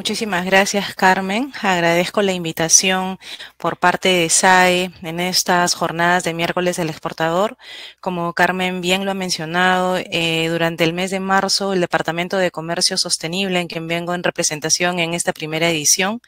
Muchísimas gracias, Carmen. Agradezco la invitación por parte de SAE en estas jornadas de miércoles del exportador. Como Carmen bien lo ha mencionado, eh, durante el mes de marzo, el Departamento de Comercio Sostenible, en quien vengo en representación en esta primera edición,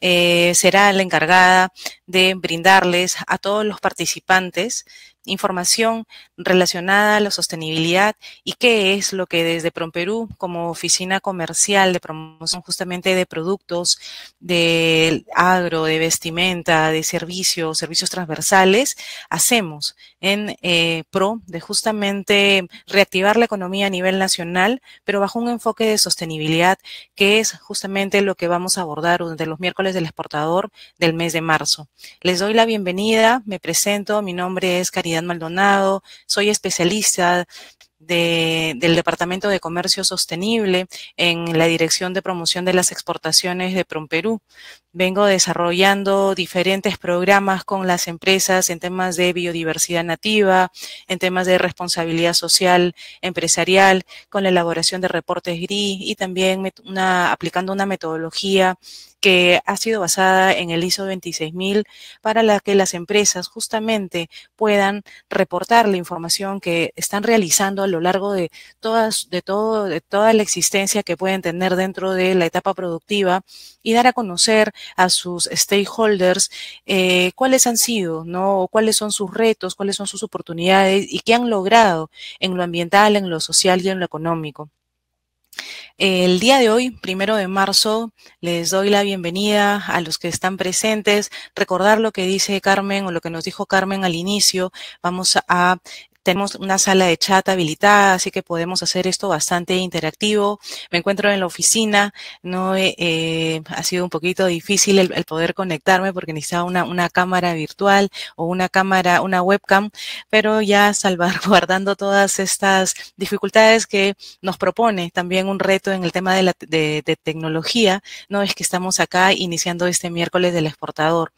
eh, será la encargada de brindarles a todos los participantes información relacionada a la sostenibilidad y qué es lo que desde PromPerú, como oficina comercial de promoción justamente de productos de agro, de vestimenta, de servicios, servicios transversales, hacemos en eh, pro de justamente reactivar la economía a nivel nacional, pero bajo un enfoque de sostenibilidad, que es justamente lo que vamos a abordar durante los miércoles del exportador del mes de marzo. Les doy la bienvenida, me presento, mi nombre es Karina Maldonado, soy especialista del Departamento de Comercio Sostenible en la Dirección de Promoción de las Exportaciones de PROMPERÚ vengo desarrollando diferentes programas con las empresas en temas de biodiversidad nativa, en temas de responsabilidad social empresarial, con la elaboración de reportes GRI y también aplicando una metodología que ha sido basada en el ISO 26000 para la que las empresas justamente puedan reportar la información que están realizando a lo largo de todas de todo de toda la existencia que pueden tener dentro de la etapa productiva y dar a conocer a sus stakeholders eh, cuáles han sido, ¿no? cuáles son sus retos, cuáles son sus oportunidades y qué han logrado en lo ambiental, en lo social y en lo económico. El día de hoy, primero de marzo, les doy la bienvenida a los que están presentes. Recordar lo que dice Carmen o lo que nos dijo Carmen al inicio. Vamos a tenemos una sala de chat habilitada, así que podemos hacer esto bastante interactivo. Me encuentro en la oficina, no eh, eh, ha sido un poquito difícil el, poder conectarme porque necesitaba una, cámara virtual o una cámara, una webcam, pero ya salvaguardando todas estas dificultades que nos propone también un reto en el tema de, de tecnología, no es que estamos acá iniciando este miércoles del exportador.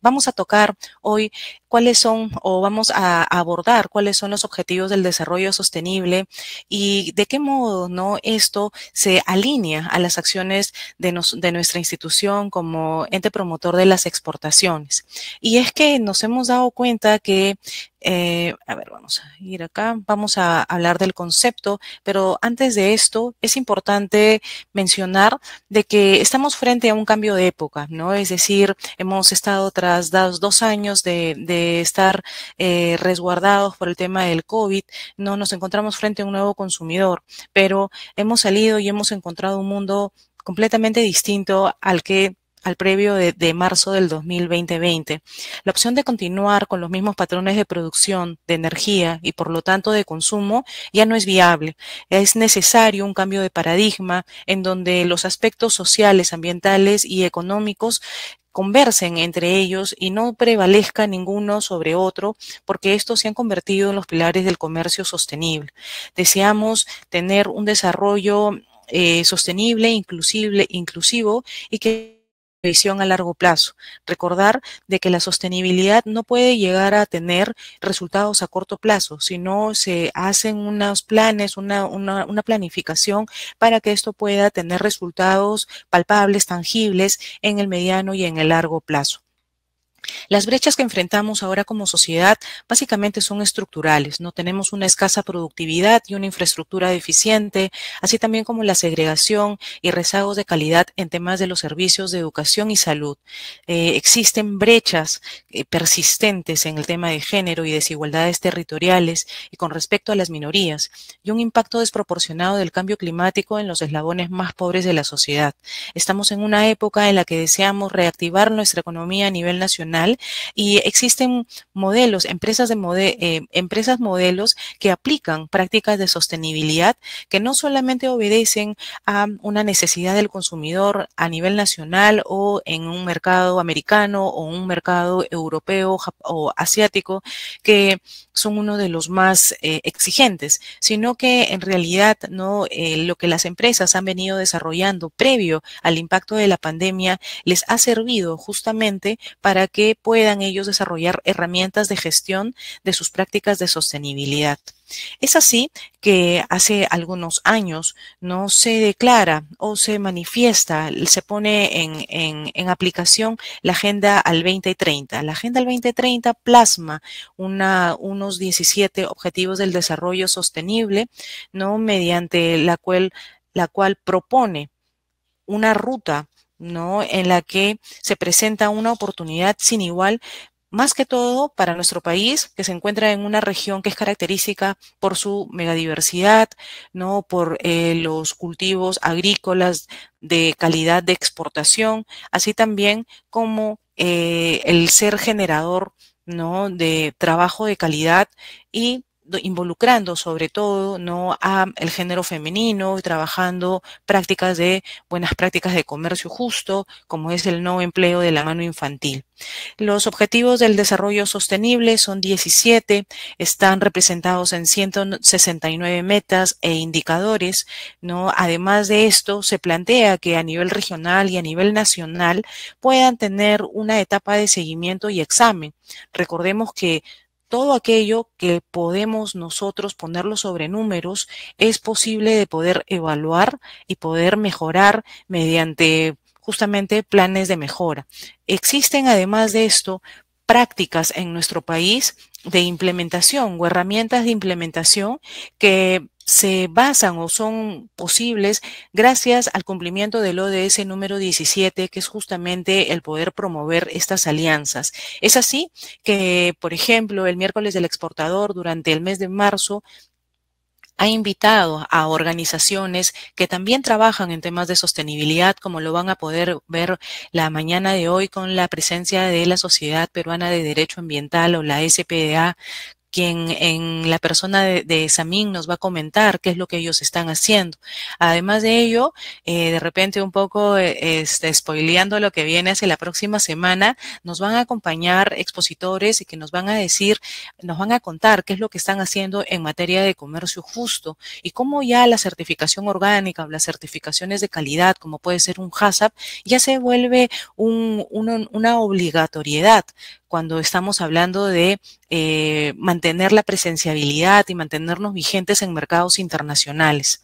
Vamos a tocar hoy cuáles son o vamos a abordar cuáles son los objetivos del desarrollo sostenible y de qué modo no esto se alinea a las acciones de, nuestra institución como ente promotor de las exportaciones. Y es que nos hemos dado cuenta que eh, a ver, vamos a ir acá, vamos a hablar del concepto, pero antes de esto es importante mencionar de que estamos frente a un cambio de época, ¿no? Es decir, hemos estado tras dos años de estar eh, resguardados por el tema del COVID, no nos encontramos frente a un nuevo consumidor, pero hemos salido y hemos encontrado un mundo completamente distinto al que al previo de, de, marzo del 2020. La opción de continuar con los mismos patrones de producción de energía y por lo tanto de consumo ya no es viable. Es necesario un cambio de paradigma en donde los aspectos sociales, ambientales y económicos conversen entre ellos y no prevalezca ninguno sobre otro, porque estos se han convertido en los pilares del comercio sostenible. Deseamos tener un desarrollo eh, sostenible, inclusive, inclusivo y que visión a largo plazo. Recordar de que la sostenibilidad no puede llegar a tener resultados a corto plazo, sino se hacen unos planes, una, una, una planificación para que esto pueda tener resultados palpables, tangibles en el mediano y en el largo plazo. Las brechas que enfrentamos ahora como sociedad básicamente son estructurales, no tenemos una escasa productividad y una infraestructura deficiente, así también como la segregación y rezagos de calidad en temas de los servicios de educación y salud. Eh, existen brechas eh, persistentes en el tema de género y desigualdades territoriales y con respecto a las minorías, y un impacto desproporcionado del cambio climático en los eslabones más pobres de la sociedad. Estamos en una época en la que deseamos reactivar nuestra economía a nivel nacional y existen modelos, empresas, de eh, empresas modelos que aplican prácticas de sostenibilidad que no solamente obedecen a una necesidad del consumidor a nivel nacional o en un mercado americano o un mercado europeo o asiático, que son uno de los más eh, exigentes, sino que en realidad no eh, lo que las empresas han venido desarrollando previo al impacto de la pandemia les ha servido justamente para que puedan ellos desarrollar herramientas de gestión de sus prácticas de sostenibilidad. Es así que hace algunos años no se declara o se manifiesta, se pone en, aplicación la Agenda al 2030. La Agenda al 2030 plasma unos 17 objetivos del desarrollo sostenible, ¿no? mediante la cual, la cual propone una ruta ¿no? En la que se presenta una oportunidad sin igual más que todo para nuestro país, que se encuentra en una región que es característica por su megadiversidad, ¿no? por eh, los cultivos agrícolas de calidad de exportación, así también como eh, el ser generador ¿no? de trabajo de calidad y involucrando sobre todo no el género femenino y trabajando prácticas de buenas prácticas de comercio justo como es el no empleo de la mano infantil los objetivos del desarrollo sostenible son 17 están representados en 169 metas e indicadores no además de esto se plantea que a nivel regional y a nivel nacional puedan tener una etapa de seguimiento y examen recordemos que todo aquello que podemos nosotros ponerlo sobre números es posible de poder evaluar y poder mejorar mediante justamente planes de mejora. Existen además de esto prácticas en nuestro país de implementación o herramientas de implementación que se basan o son posibles gracias al cumplimiento del ODS número 17, que es justamente el poder promover estas alianzas. Es así que, por ejemplo, el miércoles del exportador durante el mes de marzo ha invitado a organizaciones que también trabajan en temas de sostenibilidad, como lo van a poder ver la mañana de hoy con la presencia de la Sociedad Peruana de Derecho Ambiental o la SPDA, quien en la persona de, Samin nos va a comentar qué es lo que ellos están haciendo. Además de ello, eh, de repente un poco eh, este, spoileando lo que viene hacia la próxima semana, nos van a acompañar expositores y que nos van a decir, nos van a contar qué es lo que están haciendo en materia de comercio justo y cómo ya la certificación orgánica o las certificaciones de calidad, como puede ser un HACCP, ya se vuelve una obligatoriedad cuando estamos hablando de eh, mantener la presenciabilidad y mantenernos vigentes en mercados internacionales.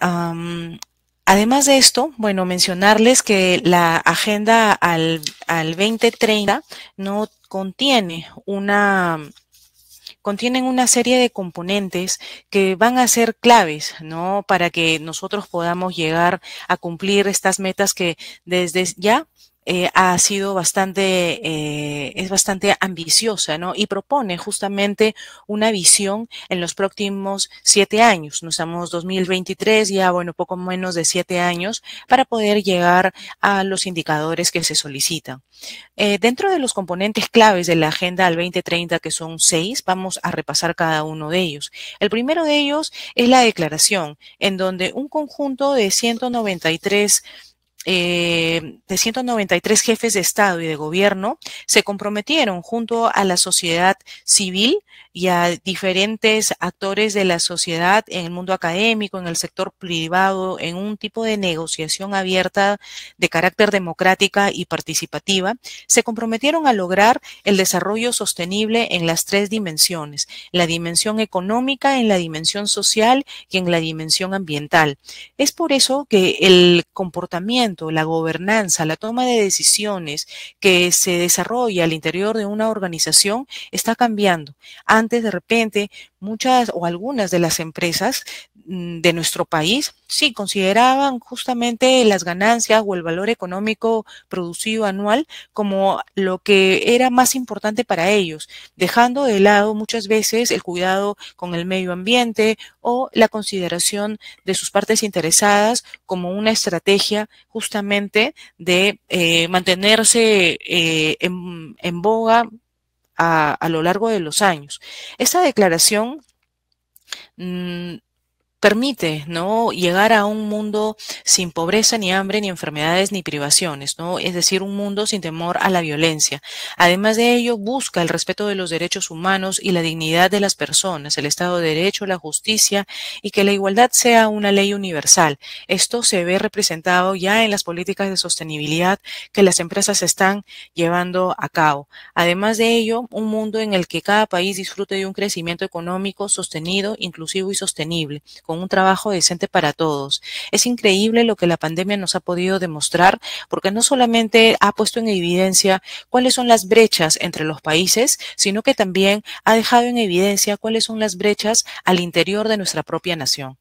además de esto, bueno, mencionarles que la agenda al, 2030 no contiene una contienen una serie de componentes que van a ser claves, Para que nosotros podamos llegar a cumplir estas metas que desde ya eh, ha sido bastante, eh, es bastante ambiciosa, ¿no? Y propone justamente una visión en los próximos siete años. nos estamos 2023, ya bueno, poco menos de siete años, para poder llegar a los indicadores que se solicitan. Eh, dentro de los componentes claves de la agenda al 2030, que son seis, vamos a repasar cada uno de ellos. El primero de ellos es la declaración, en donde un conjunto de 193 eh, de 193 jefes de Estado y de Gobierno se comprometieron junto a la sociedad civil y a diferentes actores de la sociedad en el mundo académico, en el sector privado, en un tipo de negociación abierta de carácter democrática y participativa, se comprometieron a lograr el desarrollo sostenible en las tres dimensiones, la dimensión económica, en la dimensión social y en la dimensión ambiental. Es por eso que el comportamiento, la gobernanza, la toma de decisiones que se desarrolla al interior de una organización está cambiando de repente muchas o algunas de las empresas mm, de nuestro país sí consideraban justamente las ganancias o el valor económico producido anual como lo que era más importante para ellos, dejando de lado muchas veces el cuidado con el medio ambiente o la consideración de sus partes interesadas como una estrategia justamente de eh, mantenerse eh, en boga a, a lo largo de los años. Esa declaración mm, permite no llegar a un mundo sin pobreza ni hambre ni enfermedades ni privaciones no es decir un mundo sin temor a la violencia además de ello busca el respeto de los derechos humanos y la dignidad de las personas el estado de derecho la justicia y que la igualdad sea una ley universal esto se ve representado ya en las políticas de sostenibilidad que las empresas están llevando a cabo además de ello un mundo en el que cada país disfrute de un crecimiento económico sostenido inclusivo y sostenible con un trabajo decente para todos. Es increíble lo que la pandemia nos ha podido demostrar, porque no solamente ha puesto en evidencia cuáles son las brechas entre los países, sino que también ha dejado en evidencia cuáles son las brechas al interior de nuestra propia nación.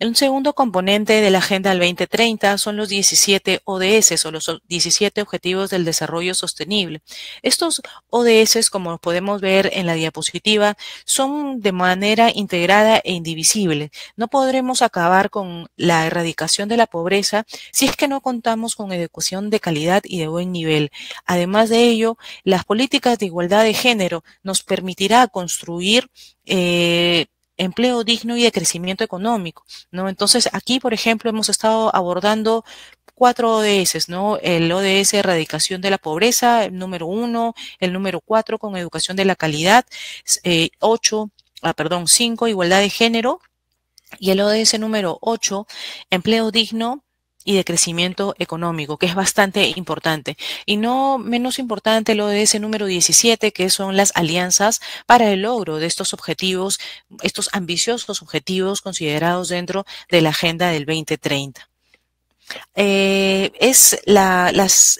Un segundo componente de la Agenda del 2030 son los 17 ODS o los 17 Objetivos del Desarrollo Sostenible. Estos ODS, como podemos ver en la diapositiva, son de manera integrada e indivisible. No podremos acabar con la erradicación de la pobreza si es que no contamos con educación de calidad y de buen nivel. Además de ello, las políticas de igualdad de género nos permitirá construir eh, empleo digno y de crecimiento económico, ¿no? Entonces, aquí, por ejemplo, hemos estado abordando cuatro ODS, ¿no? El ODS erradicación de la pobreza, el número uno, el número cuatro con educación de la calidad, eh, ocho, ah, perdón, cinco, igualdad de género, y el ODS número ocho, empleo digno y de crecimiento económico, que es bastante importante. Y no menos importante lo de ese número 17, que son las alianzas para el logro de estos objetivos, estos ambiciosos objetivos considerados dentro de la Agenda del 2030. Eh, es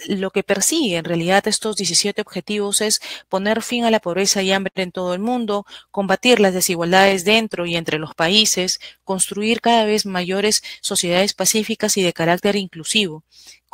lo que persigue en realidad estos 17 objetivos es poner fin a la pobreza y hambre en todo el mundo, combatir las desigualdades dentro y entre los países, construir cada vez mayores sociedades pacíficas y de carácter inclusivo,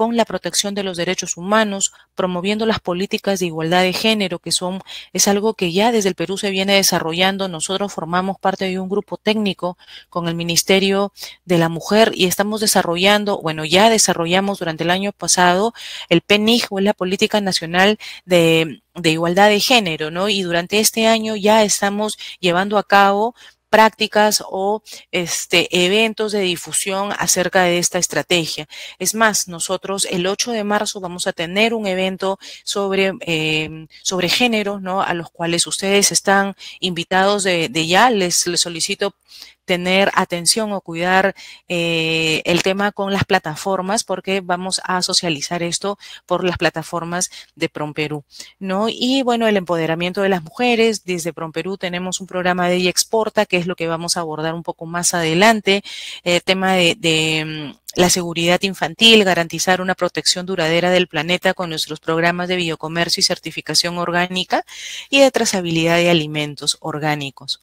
con la protección de los derechos humanos, promoviendo las políticas de igualdad de género, que son, es algo que ya desde el Perú se viene desarrollando. Nosotros formamos parte de un grupo técnico con el Ministerio de la Mujer y estamos desarrollando, bueno, ya desarrollamos durante el año pasado el PENIG, o es la Política Nacional de de igualdad de género, ¿no? Y durante este año ya estamos llevando a cabo prácticas o este, eventos de difusión acerca de esta estrategia. Es más, nosotros el 8 de marzo vamos a tener un evento sobre, em, sobre género, ¿no? A los cuales ustedes están invitados de, ya. Les, les solicito tener atención o cuidar eh, el tema con las plataformas, porque vamos a socializar esto por las plataformas de PromPerú, ¿no? Y bueno, el empoderamiento de las mujeres, desde PromPerú tenemos un programa de exporta, que es lo que vamos a abordar un poco más adelante, El eh, tema de, de mm, la seguridad infantil, garantizar una protección duradera del planeta con nuestros programas de biocomercio y certificación orgánica y de trazabilidad de alimentos orgánicos.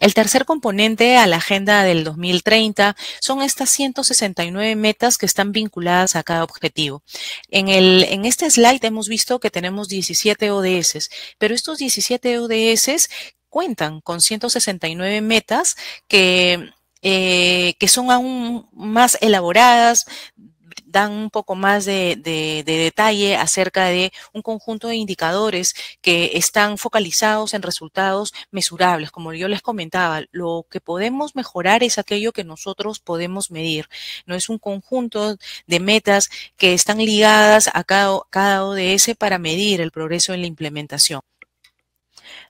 El tercer componente a la agenda del 2030 son estas 169 metas que están vinculadas a cada objetivo. En, este slide hemos visto que tenemos 17 ODS, pero estos 17 ODS cuentan con 169 metas que, eh, que son aún más elaboradas, dan un poco más de, detalle acerca de un conjunto de indicadores que están focalizados en resultados mesurables. Como yo les comentaba, lo que podemos mejorar es aquello que nosotros podemos medir. No es un conjunto de metas que están ligadas a cada, cada ODS para medir el progreso en la implementación.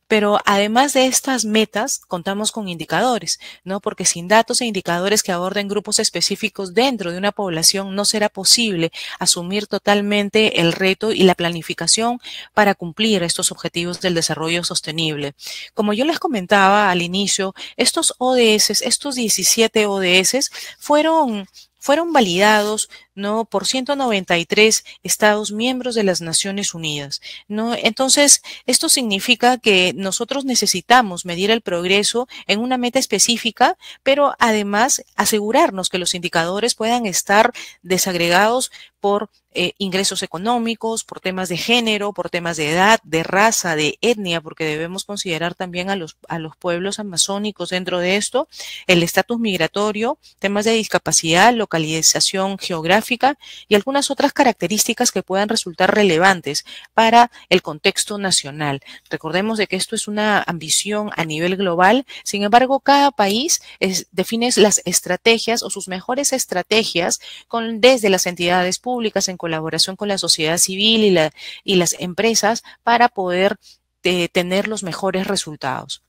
Pero además de estas metas, contamos con indicadores, ¿no? Porque sin datos e indicadores que aborden grupos específicos dentro de una población no será posible asumir totalmente el reto y la planificación para cumplir estos objetivos del desarrollo sostenible. Como yo les comentaba al inicio, estos ODS, estos 17 ODS fueron fueron validados ¿no? por 193 Estados miembros de las Naciones Unidas. ¿no? Entonces, esto significa que nosotros necesitamos medir el progreso en una meta específica, pero además asegurarnos que los indicadores puedan estar desagregados por eh, ingresos económicos, por temas de género, por temas de edad, de raza, de etnia, porque debemos considerar también a los, a los pueblos amazónicos dentro de esto, el estatus migratorio, temas de discapacidad, localización geográfica, y algunas otras características que puedan resultar relevantes para el contexto nacional. Recordemos de que esto es una ambición a nivel global, sin embargo, cada país define las estrategias o sus mejores estrategias desde las entidades públicas en colaboración con la sociedad civil y, las empresas para poder eh, tener los mejores resultados.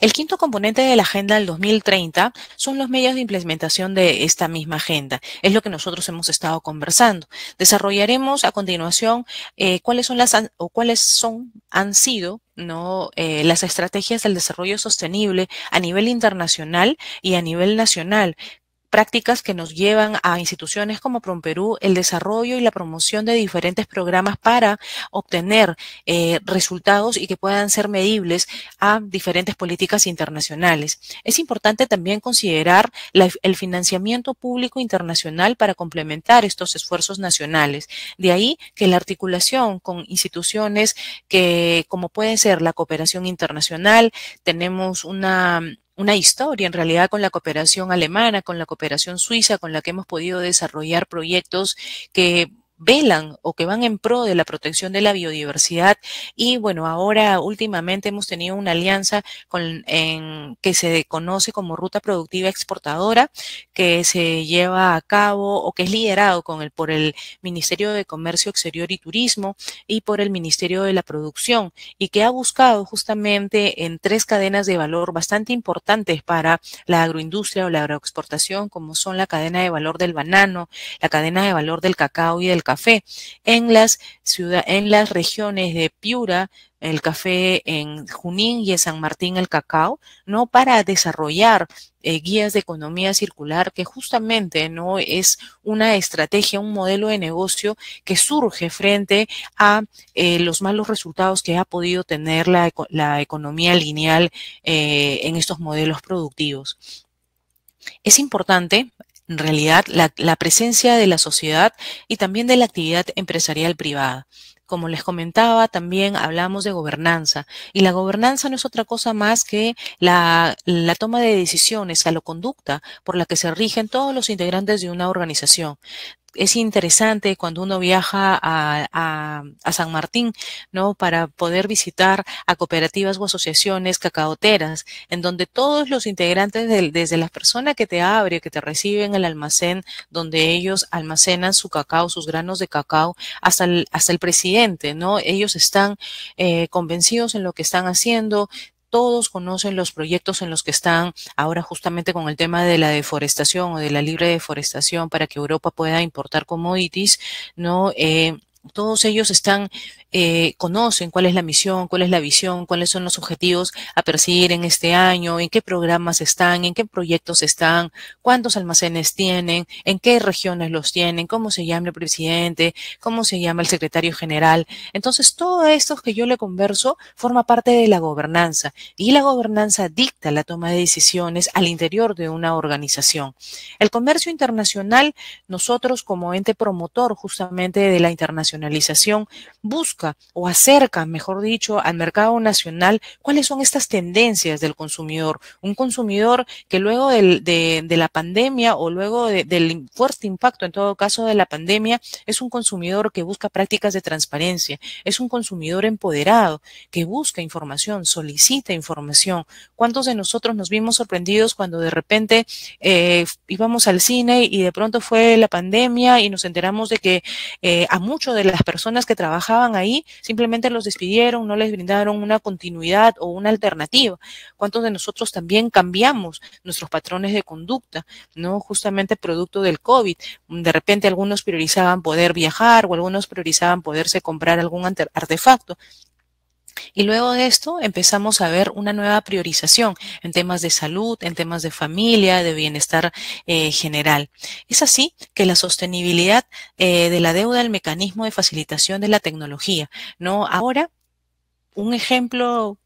El quinto componente de la Agenda del 2030 son los medios de implementación de esta misma agenda. Es lo que nosotros hemos estado conversando. Desarrollaremos a continuación eh, cuáles son las o cuáles son han sido ¿no? Eh, las estrategias del desarrollo sostenible a nivel internacional y a nivel nacional prácticas que nos llevan a instituciones como PromPerú el desarrollo y la promoción de diferentes programas para obtener eh, resultados y que puedan ser medibles a diferentes políticas internacionales. Es importante también considerar el financiamiento público internacional para complementar estos esfuerzos nacionales. De ahí que la articulación con instituciones que, como puede ser la cooperación internacional, tenemos una una historia en realidad con la cooperación alemana, con la cooperación suiza, con la que hemos podido desarrollar proyectos que velan o que van en pro de la protección de la biodiversidad. Y bueno, ahora últimamente hemos tenido una alianza con, que se conoce como Ruta Productiva Exportadora, que se lleva a cabo o que es liderado con el, por el Ministerio de Comercio Exterior y Turismo y por el Ministerio de la Producción y que ha buscado justamente en tres cadenas de valor bastante importantes para la agroindustria o la agroexportación, como son la cadena de valor del banano, la cadena de valor del cacao y del café. En las, en las regiones de Piura, el café en Junín y en San Martín el cacao, ¿no? Para desarrollar eh, guías de economía circular, que justamente no es una estrategia, un modelo de negocio que surge frente a eh, los malos resultados que ha podido tener la, economía lineal eh, en estos modelos productivos. Es importante en realidad la, la presencia de la sociedad y también de la actividad empresarial privada. Como les comentaba, también hablamos de gobernanza y la gobernanza no es otra cosa más que la, la, toma de decisiones la conducta por la que se rigen todos los integrantes de una organización es interesante cuando uno viaja a, San Martín, ¿no? Para poder visitar a cooperativas o asociaciones cacaoteras, en donde todos los integrantes, desde la persona que te abre, que te recibe en el almacén, donde ellos almacenan su cacao, sus granos de cacao, hasta el, hasta el presidente, ¿no? Ellos están eh, convencidos en lo que están haciendo, todos conocen los proyectos en los que están ahora justamente con el tema de la deforestación o de la libre deforestación para que Europa pueda importar commodities, ¿no? Eh, todos ellos están eh, conocen cuál es la misión, cuál es la visión, cuáles son los objetivos a perseguir en este año, en qué programas están, en qué proyectos están, cuántos almacenes tienen, en qué regiones los tienen, cómo se llama el presidente, cómo se llama el secretario general. Entonces, todo esto que yo le converso forma parte de la gobernanza y la gobernanza dicta la toma de decisiones al interior de una organización. El comercio internacional, nosotros como ente promotor justamente de la internacionalización, busca o acerca, mejor dicho, al mercado nacional cuáles son estas tendencias del consumidor. Un consumidor que luego de, la pandemia o luego del fuerte impacto, en todo caso, de la pandemia, es un consumidor que busca prácticas de transparencia, es un consumidor empoderado que busca información, solicita información. ¿Cuántos de nosotros nos vimos sorprendidos cuando de repente eh, íbamos al cine y de pronto fue la pandemia y nos enteramos de que eh, a muchos de las personas que trabajaban ahí, simplemente los despidieron, no les brindaron una continuidad o una alternativa. ¿Cuántos de nosotros también cambiamos nuestros patrones de conducta, no justamente producto del COVID? De repente algunos priorizaban poder viajar o algunos priorizaban poderse comprar algún artefacto y luego de esto empezamos a ver una nueva priorización en temas de salud, en temas de familia, de bienestar eh, general. Es así que la sostenibilidad eh, de la deuda, el mecanismo de facilitación de la tecnología, ¿no? Ahora, un ejemplo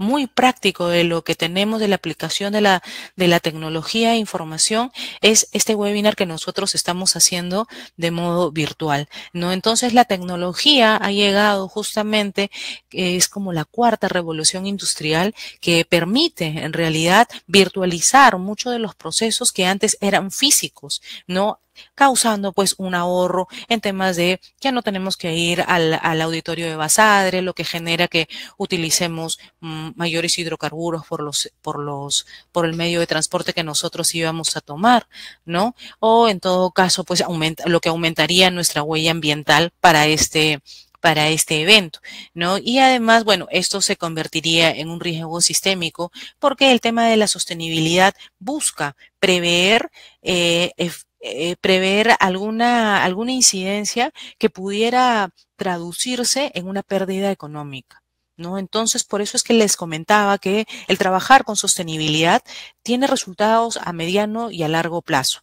muy práctico de lo que tenemos de la aplicación de la, de la tecnología e información es este webinar que nosotros estamos haciendo de modo virtual, ¿no? Entonces la tecnología ha llegado justamente, es como la cuarta revolución industrial que permite en realidad virtualizar muchos de los procesos que antes eran físicos, ¿no? causando pues un ahorro en temas de ya no tenemos que ir al, al auditorio de Basadre, lo que genera que utilicemos mm, mayores hidrocarburos por los, por los, por el medio de transporte que nosotros íbamos a tomar, ¿no? O en todo caso, pues aumenta, lo que aumentaría nuestra huella ambiental para este, para este evento, ¿no? Y además, bueno, esto se convertiría en un riesgo sistémico porque el tema de la sostenibilidad busca prever eh, eh, prever alguna, alguna incidencia que pudiera traducirse en una pérdida económica. ¿No? Entonces, por eso es que les comentaba que el trabajar con sostenibilidad tiene resultados a mediano y a largo plazo.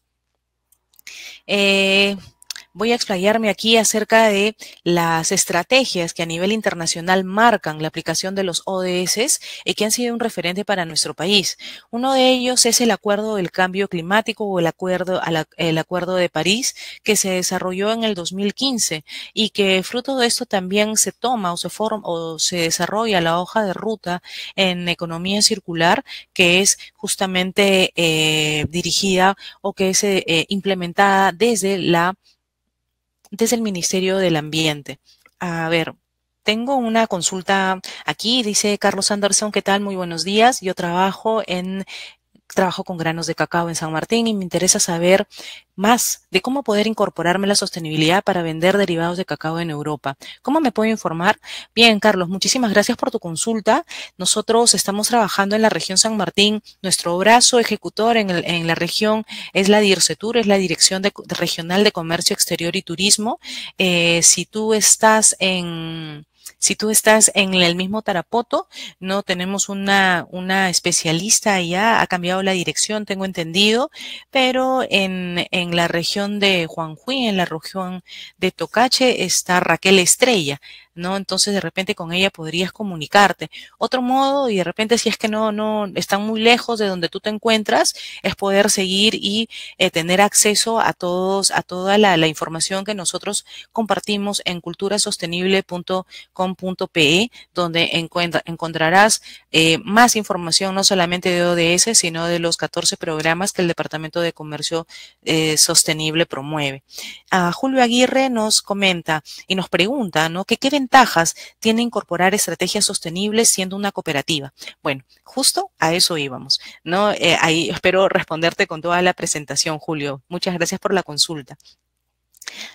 Eh, voy a explayarme aquí acerca de las estrategias que a nivel internacional marcan la aplicación de los ODS y que han sido un referente para nuestro país. Uno de ellos es el Acuerdo del Cambio Climático o el Acuerdo, el acuerdo de París que se desarrolló en el 2015 y que fruto de esto también se toma o se forma o se desarrolla la hoja de ruta en economía circular que es justamente eh, dirigida o que es eh, implementada desde la desde el Ministerio del Ambiente. A ver, tengo una consulta aquí, dice Carlos Anderson, ¿qué tal? Muy buenos días. Yo trabajo en trabajo con granos de cacao en San Martín y me interesa saber más de cómo poder incorporarme la sostenibilidad para vender derivados de cacao en Europa. ¿Cómo me puedo informar? Bien, Carlos, muchísimas gracias por tu consulta. Nosotros estamos trabajando en la región San Martín. Nuestro brazo ejecutor en, la región es la DIRCETUR, es la Dirección Regional de Comercio Exterior y Turismo. Eh, si tú estás en si tú estás en el mismo Tarapoto, no tenemos una, una especialista allá, ha cambiado la dirección, tengo entendido, pero en, en la región de Juanjuí, en la región de Tocache, está Raquel Estrella. ¿no? Entonces de repente con ella podrías comunicarte. Otro modo, y de repente si es que no, no están muy lejos de donde tú te encuentras, es poder seguir y eh, tener acceso a todos, a toda la, información que nosotros compartimos en culturasostenible.com.pe, donde encontrarás eh, más información, no solamente de ODS, sino de los 14 programas que el Departamento de Comercio eh, Sostenible promueve. A ah, Julio Aguirre nos comenta y nos pregunta, ¿no? ¿Qué, qué ventajas tiene incorporar estrategias sostenibles siendo una cooperativa? Bueno, justo a eso íbamos, ¿no? Eh, ahí espero responderte con toda la presentación, Julio. Muchas gracias por la consulta.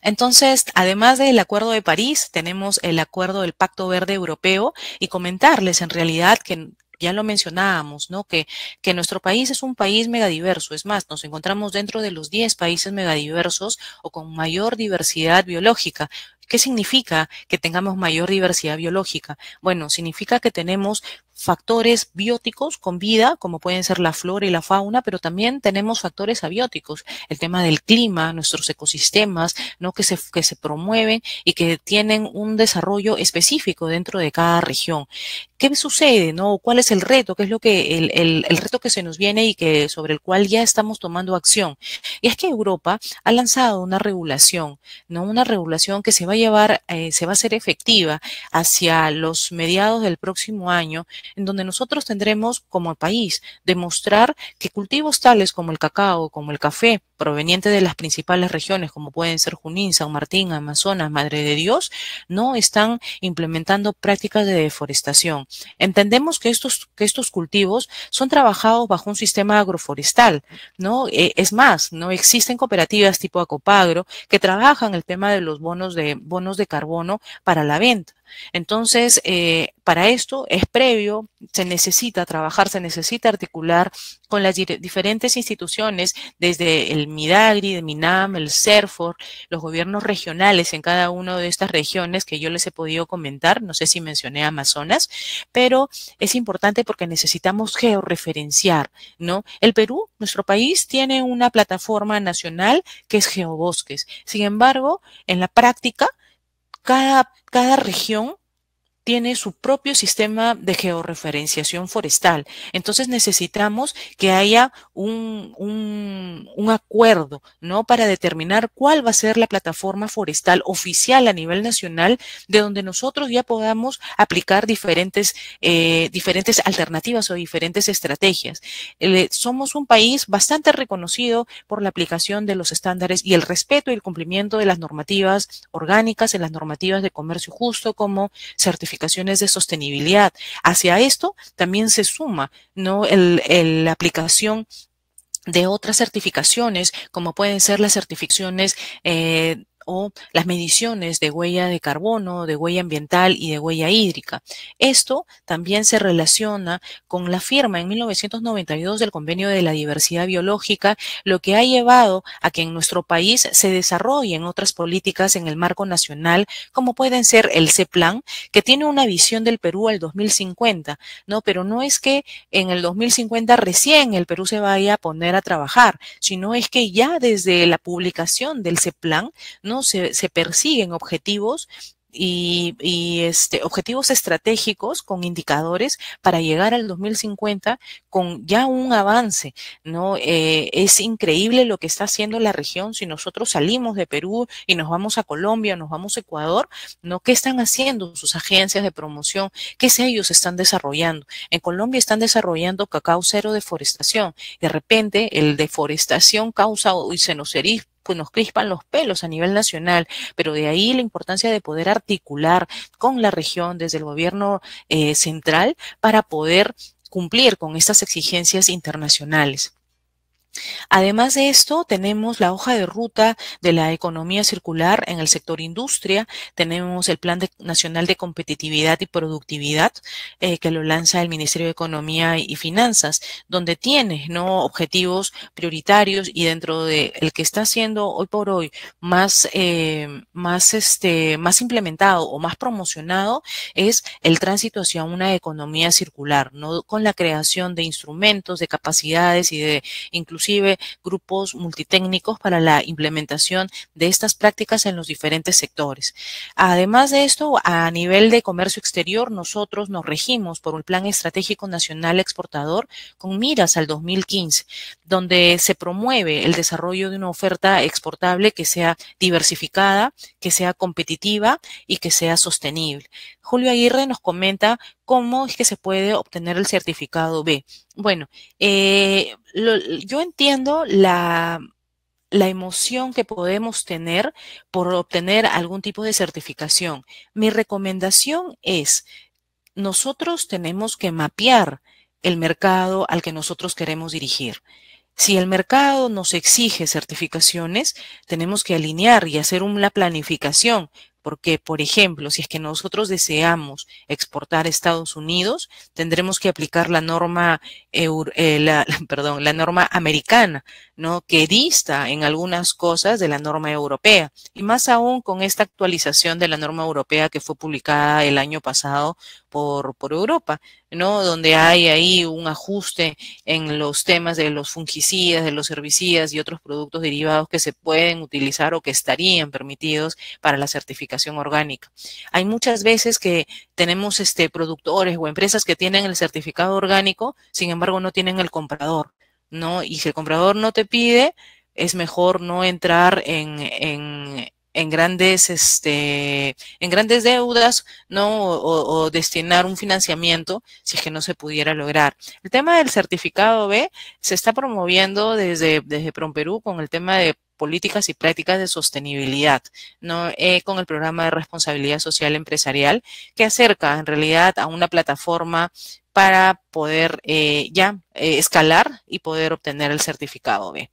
Entonces, además del Acuerdo de París, tenemos el Acuerdo del Pacto Verde Europeo y comentarles en realidad que, ya lo mencionábamos, ¿no? Que, que, nuestro país es un país megadiverso. Es más, nos encontramos dentro de los 10 países megadiversos o con mayor diversidad biológica. ¿Qué significa que tengamos mayor diversidad biológica? Bueno, significa que tenemos factores bióticos con vida, como pueden ser la flora y la fauna, pero también tenemos factores abióticos, el tema del clima, nuestros ecosistemas, ¿no? que, se, se promueven y que tienen un desarrollo específico dentro de cada región. ¿Qué sucede? ¿no? ¿Cuál es el reto? ¿Qué es lo que el, el reto que se nos viene y que sobre el cual ya estamos tomando acción? Y es que Europa ha lanzado una regulación, ¿no? una regulación que se va a llevar, eh, se va a hacer efectiva hacia los mediados del próximo año, en donde nosotros tendremos como país demostrar que cultivos tales como el cacao, como el café, proveniente de las principales regiones, como pueden ser Junín, San Martín, Amazonas, Madre de Dios, no están implementando prácticas de deforestación. Entendemos que estos, que estos cultivos son trabajados bajo un sistema agroforestal, ¿no? Eh, es más, no existen cooperativas tipo Acopagro que trabajan el tema de los bonos de, bonos de carbono para la venta. Entonces, eh, para esto es previo, se necesita trabajar, se necesita articular con las diferentes instituciones, desde el MIDAGRI, el MINAM, el CERFOR, los gobiernos regionales en cada una de estas regiones que yo les he podido comentar, no sé si mencioné Amazonas, pero es importante porque necesitamos georreferenciar, ¿no? El Perú, nuestro país, tiene una plataforma nacional que es Geobosques. Sin embargo, en la práctica, cada, cada región tiene su propio sistema de georreferenciación forestal. Entonces necesitamos que haya un, acuerdo, ¿no? Para determinar cuál va a ser la plataforma forestal oficial a nivel nacional, de donde nosotros ya podamos aplicar diferentes, eh, diferentes alternativas o diferentes estrategias. somos un país bastante reconocido por la aplicación de los estándares y el respeto y el cumplimiento de las normativas orgánicas, en las normativas de comercio justo como certificación de sostenibilidad. Hacia esto también se suma ¿no? El, la aplicación de otras certificaciones, como pueden ser las certificaciones eh, o las mediciones de huella de carbono, de huella ambiental y de huella hídrica. Esto también se relaciona con la firma en 1992 del Convenio de la Diversidad Biológica, lo que ha llevado a que en nuestro país se desarrollen otras políticas en el marco nacional, como pueden ser el CEPLAN, que tiene una visión del Perú al 2050, ¿no? Pero no es que en el 2050 recién el Perú se vaya a poner a trabajar, sino es que ya desde la publicación del CEPLAN, se, persiguen objetivos y, este, objetivos estratégicos con indicadores para llegar al 2050 con ya un avance, ¿no? Eh, es increíble lo que está haciendo la región. Si nosotros salimos de Perú y nos vamos a Colombia, nos vamos a Ecuador, ¿no? ¿Qué están haciendo sus agencias de promoción? ¿Qué ellos están desarrollando? En Colombia están desarrollando cacao cero deforestación. De repente, el deforestación causa pues nos crispan los pelos a nivel nacional, pero de ahí la importancia de poder articular con la región desde el gobierno eh, central para poder cumplir con estas exigencias internacionales. Además de esto, tenemos la hoja de ruta de la economía circular en el sector industria, tenemos el Plan Nacional de Competitividad y Productividad eh, que lo lanza el Ministerio de Economía y Finanzas, donde tiene ¿no? objetivos prioritarios y dentro de el que está siendo hoy por hoy más, eh, más, este, más implementado o más promocionado es el tránsito hacia una economía circular, ¿no? con la creación de instrumentos, de capacidades y de incluso inclusive grupos multitécnicos para la implementación de estas prácticas en los diferentes sectores. Además de esto, a nivel de comercio exterior, nosotros nos regimos por un Plan Estratégico Nacional Exportador con miras al 2015, donde se promueve el desarrollo de una oferta exportable que sea diversificada, que sea competitiva y que sea sostenible. Julio Aguirre nos comenta cómo es que se puede obtener el certificado B. Bueno, eh, yo entiendo la la emoción que podemos tener por obtener algún tipo de certificación. Mi recomendación es, nosotros tenemos que mapear el mercado al que nosotros queremos dirigir. Si el mercado nos exige certificaciones, tenemos que alinear y hacer una planificación porque, por ejemplo, si es que nosotros deseamos exportar a Estados Unidos, tendremos que aplicar la norma, eh, perdón, la norma americana, ¿no? Que dista en algunas cosas de la norma europea. Y más aún con esta actualización de la norma europea que fue publicada el año pasado por, por Europa, ¿no? Donde hay ahí un ajuste en los temas de los fungicidas, de los herbicidas y otros productos derivados que se pueden utilizar o que estarían permitidos para la certificación orgánica. Hay muchas veces que tenemos este, productores o empresas que tienen el certificado orgánico, sin embargo no tienen el comprador, ¿no? Y si el comprador no te pide, es mejor no entrar en en grandes, este, en grandes deudas, ¿no? O, destinar un financiamiento si es que no se pudiera lograr. El tema del certificado B se está promoviendo desde, desde PROMPERÚ con el tema de políticas y prácticas de sostenibilidad, ¿no? Eh, con el programa de responsabilidad social empresarial, que acerca en realidad a una plataforma para poder eh, ya eh, escalar y poder obtener el certificado B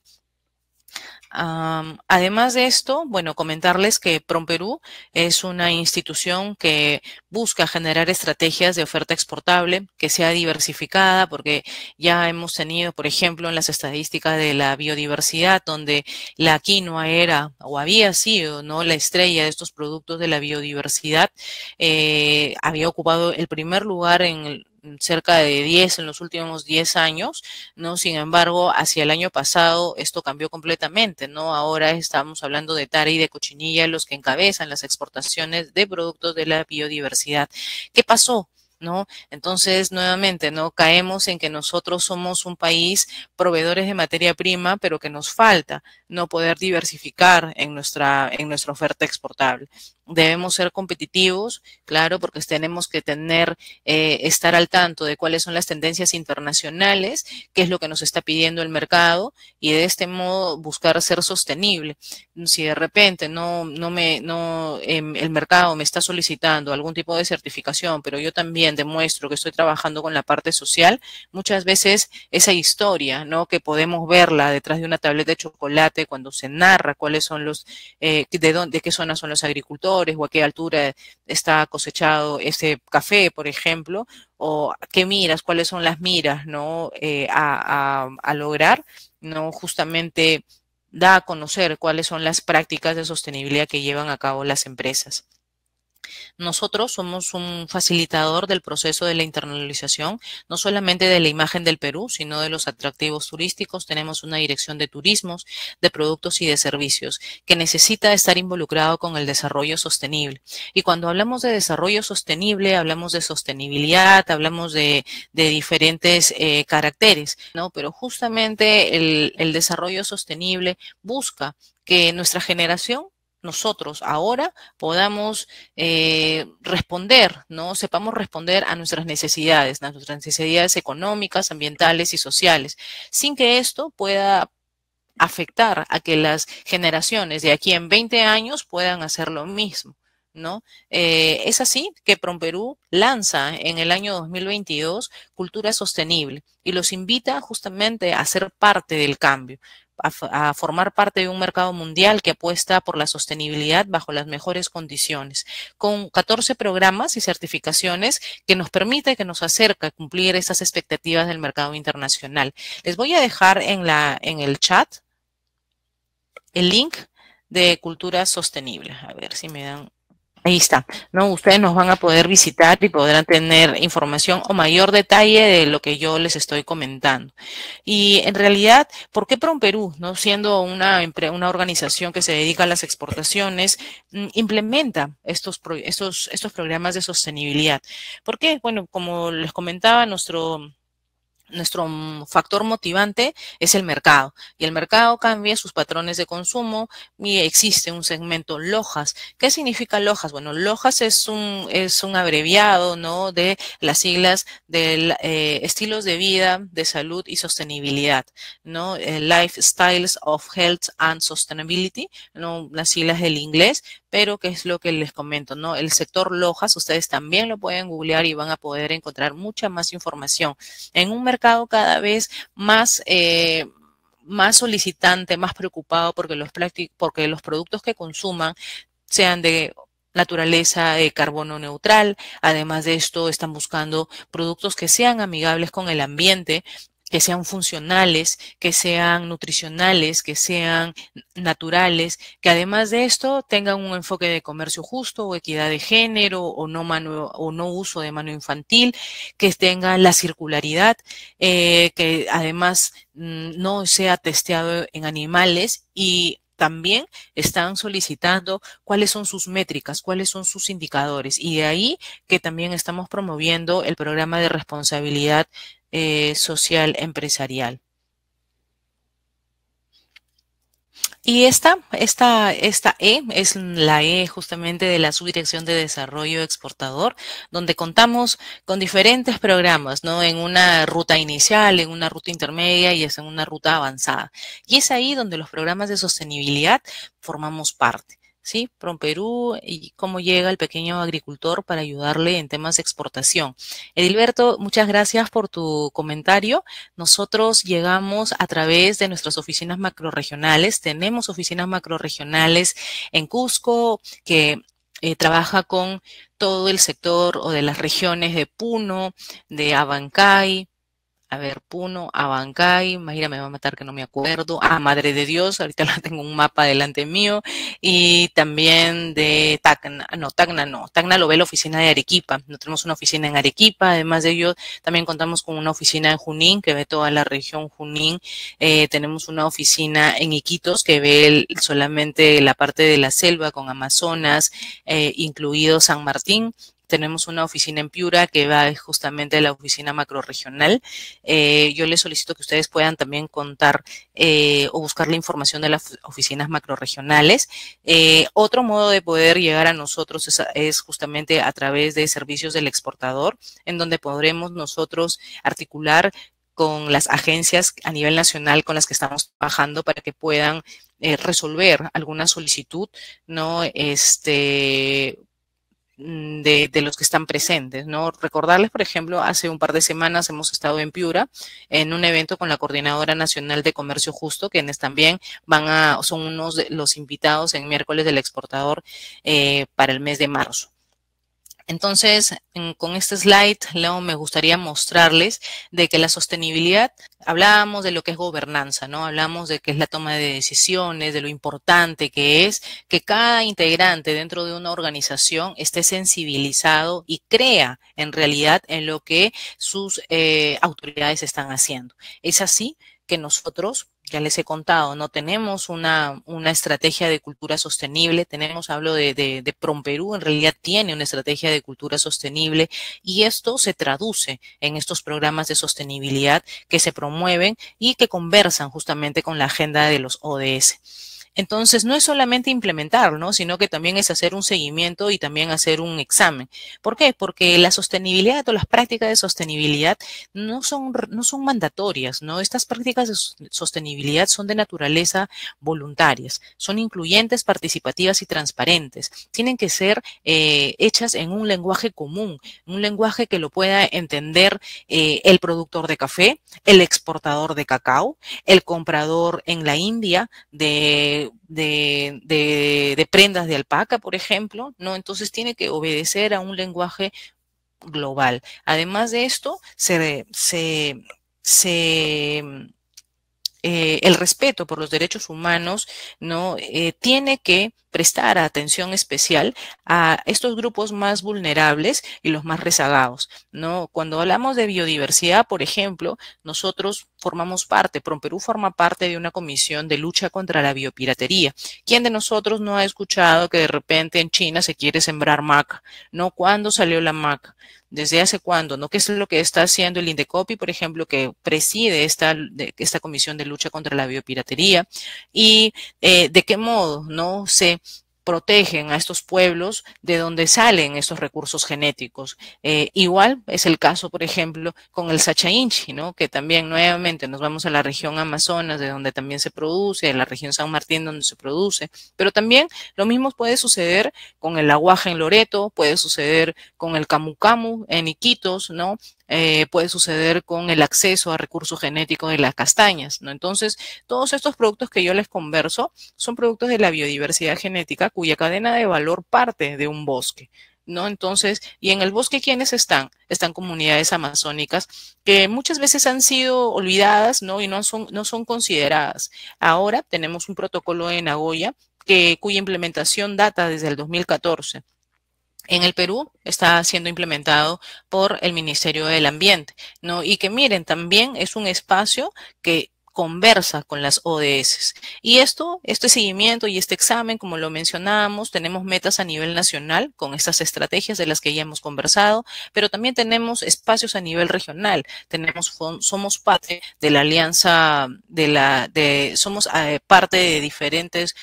además de esto, bueno, comentarles que PromPerú es una institución que busca generar estrategias de oferta exportable que sea diversificada, porque ya hemos tenido, por ejemplo, en las estadísticas de la biodiversidad, donde la quinoa era o había sido no la estrella de estos productos de la biodiversidad, eh, había ocupado el primer lugar en cerca de 10 en los últimos 10 años, ¿no? Sin embargo, hacia el año pasado esto cambió completamente, ¿no? Ahora estamos hablando de tara y de cochinilla los que encabezan las exportaciones de productos de la biodiversidad. ¿Qué pasó? ¿no? Entonces, nuevamente, ¿no? Caemos en que nosotros somos un país proveedores de materia prima, pero que nos falta no poder diversificar en nuestra, en nuestra oferta exportable debemos ser competitivos, claro, porque tenemos que tener, eh, estar al tanto de cuáles son las tendencias internacionales, qué es lo que nos está pidiendo el mercado y de este modo buscar ser sostenible. Si de repente no, no me, no, em, el mercado me está solicitando algún tipo de certificación, pero yo también demuestro que estoy trabajando con la parte social, muchas veces esa historia, ¿no? Que podemos verla detrás de una tableta de chocolate cuando se narra cuáles son los, eh, de dónde, de qué zona son los agricultores, o a qué altura está cosechado ese café, por ejemplo, o qué miras, cuáles son las miras, ¿no? Eh, a, lograr, ¿no? Justamente da a conocer cuáles son las prácticas de sostenibilidad que llevan a cabo las empresas. Nosotros somos un facilitador del proceso de la internalización, no solamente de la imagen del Perú, sino de los atractivos turísticos. Tenemos una dirección de turismos, de productos y de servicios que necesita estar involucrado con el desarrollo sostenible. Y cuando hablamos de desarrollo sostenible, hablamos de sostenibilidad, hablamos de, diferentes eh, caracteres, ¿no? Pero justamente el desarrollo sostenible busca que nuestra generación nosotros ahora podamos eh, responder, ¿no? Sepamos responder a nuestras necesidades, a nuestras necesidades económicas, ambientales y sociales, sin que esto pueda afectar a que las generaciones de aquí en 20 años puedan hacer lo mismo. ¿no? Eh, es así que PromPerú lanza en el año 2022 Cultura Sostenible y los invita justamente a ser parte del cambio, a, formar parte de un mercado mundial que apuesta por la sostenibilidad bajo las mejores condiciones, con 14 programas y certificaciones que nos permite, que nos acerca a cumplir esas expectativas del mercado internacional. Les voy a dejar en, la, en el chat el link de cultura sostenible. A ver si me dan Ahí está. No, ustedes nos van a poder visitar y podrán tener información o mayor detalle de lo que yo les estoy comentando. Y en realidad, ¿por qué Perú, no siendo una una organización que se dedica a las exportaciones, mm, implementa estos estos estos programas de sostenibilidad? Porque, Bueno, como les comentaba, nuestro nuestro factor motivante es el mercado y el mercado cambia sus patrones de consumo y existe un segmento Lojas. ¿Qué significa Lojas? Bueno, Lojas es un, es un abreviado ¿no? de las siglas de eh, estilos de vida, de salud y sostenibilidad, ¿no? Eh, Lifestyles of Health and Sustainability, ¿no? las siglas del inglés, pero que es lo que les comento, ¿no? El sector Lojas, ustedes también lo pueden googlear y van a poder encontrar mucha más información. En un mercado cada vez más... Eh, más solicitante, más preocupado porque los, porque los productos que consuman sean de naturaleza de carbono neutral. Además de esto, están buscando productos que sean amigables con el ambiente que sean funcionales, que sean nutricionales, que sean naturales, que además de esto tengan un enfoque de comercio justo o equidad de género o no, mano, o no uso de mano infantil, que tengan la circularidad, eh, que además mm, no sea testeado en animales y también están solicitando cuáles son sus métricas, cuáles son sus indicadores. Y de ahí que también estamos promoviendo el programa de responsabilidad eh, social empresarial. Y esta, esta, esta E es la E justamente de la Subdirección de Desarrollo Exportador, donde contamos con diferentes programas, ¿no? En una ruta inicial, en una ruta intermedia y es en una ruta avanzada. Y es ahí donde los programas de sostenibilidad formamos parte. ¿sí? Perú y cómo llega el pequeño agricultor para ayudarle en temas de exportación. Edilberto, muchas gracias por tu comentario. Nosotros llegamos a través de nuestras oficinas macroregionales. Tenemos oficinas macroregionales en Cusco que eh, trabaja con todo el sector o de las regiones de Puno, de Abancay, a ver, Puno, Abancay, me va a matar que no me acuerdo, a Madre de Dios, ahorita la tengo un mapa delante mío, y también de Tacna, no, Tacna no, Tacna lo ve la oficina de Arequipa, no tenemos una oficina en Arequipa, además de ello, también contamos con una oficina en Junín, que ve toda la región Junín, eh, tenemos una oficina en Iquitos, que ve solamente la parte de la selva con Amazonas, eh, incluido San Martín, tenemos una oficina en Piura que va justamente la oficina macroregional. Eh, yo les solicito que ustedes puedan también contar eh, o buscar la información de las oficinas macroregionales. Eh, otro modo de poder llegar a nosotros es, justamente a través de servicios del exportador, en donde podremos nosotros articular con las agencias a nivel nacional con las que estamos trabajando para que puedan resolver alguna solicitud, ¿no? Este, Mm, de, los que están presentes, ¿no? Recordarles, por ejemplo, hace un par de semanas hemos estado en Piura en un evento con la Coordinadora Nacional de Comercio Justo, quienes también van a, son unos de los invitados en miércoles del exportador eh, para el mes de marzo. Entonces, con este slide, Leo, me gustaría mostrarles de que la sostenibilidad, hablábamos de lo que es gobernanza, ¿no? Hablamos de que es la toma de decisiones, de lo importante que es que cada integrante dentro de una organización esté sensibilizado y crea en realidad en lo que sus eh, autoridades están haciendo. Es así que nosotros, ya les he contado, no tenemos una, una estrategia de cultura sostenible, tenemos, hablo de, de, de Promperú, en realidad tiene una estrategia de cultura sostenible y esto se traduce en estos programas de sostenibilidad que se promueven y que conversan justamente con la agenda de los ODS. Entonces, no es solamente implementar, ¿no? sino que también es hacer un seguimiento y también hacer un examen. ¿Por qué? Porque la sostenibilidad o las prácticas de sostenibilidad no son, no son mandatorias. ¿no? Estas prácticas de sostenibilidad son de naturaleza voluntarias, son incluyentes, participativas y transparentes. Tienen que ser eh, hechas en un lenguaje común, un lenguaje que lo pueda entender eh, el productor de café, el exportador de cacao, el comprador en la India de de, de, prendas de alpaca, por ejemplo, ¿no? Entonces tiene que obedecer a un lenguaje global. Además de esto, se, se eh, el respeto por los derechos humanos no eh, tiene que prestar atención especial a estos grupos más vulnerables y los más rezagados. ¿no? Cuando hablamos de biodiversidad, por ejemplo, nosotros formamos parte, PROMPERÚ forma parte de una comisión de lucha contra la biopiratería. ¿Quién de nosotros no ha escuchado que de repente en China se quiere sembrar maca? ¿No? ¿Cuándo salió la maca? desde hace cuándo, ¿no? ¿Qué es lo que está haciendo el INDECOPI, por ejemplo, que preside esta, esta Comisión de Lucha contra la Biopiratería? Y eh, de qué modo, ¿no? Se protegen a estos pueblos de donde salen estos recursos genéticos. Eh, igual es el caso, por ejemplo, con el Sachainchi, ¿no? que también nuevamente nos vamos a la región Amazonas, de donde también se produce, a la región San Martín, donde se produce, pero también lo mismo puede suceder con el aguaje en Loreto, puede suceder con el camu en Iquitos, ¿no? Eh, puede suceder con el acceso a recursos genéticos de las castañas, ¿no? Entonces, todos estos productos que yo les converso son productos de la biodiversidad genética cuya cadena de valor parte de un bosque. ¿No? Entonces, ¿y en el bosque quiénes están? Están comunidades amazónicas que muchas veces han sido olvidadas, ¿no? Y no son, no son consideradas. Ahora tenemos un protocolo de Nagoya que, cuya implementación data desde el 2014. En el Perú está siendo implementado por el Ministerio del Ambiente, ¿no? Y que miren, también es un espacio que conversa con las ODS. Y esto, este seguimiento y este examen, como lo mencionábamos, tenemos metas a nivel nacional con estas estrategias de las que ya hemos conversado, pero también tenemos espacios a nivel regional. Tenemos, somos parte de la alianza de la, de, somos eh, parte de diferentes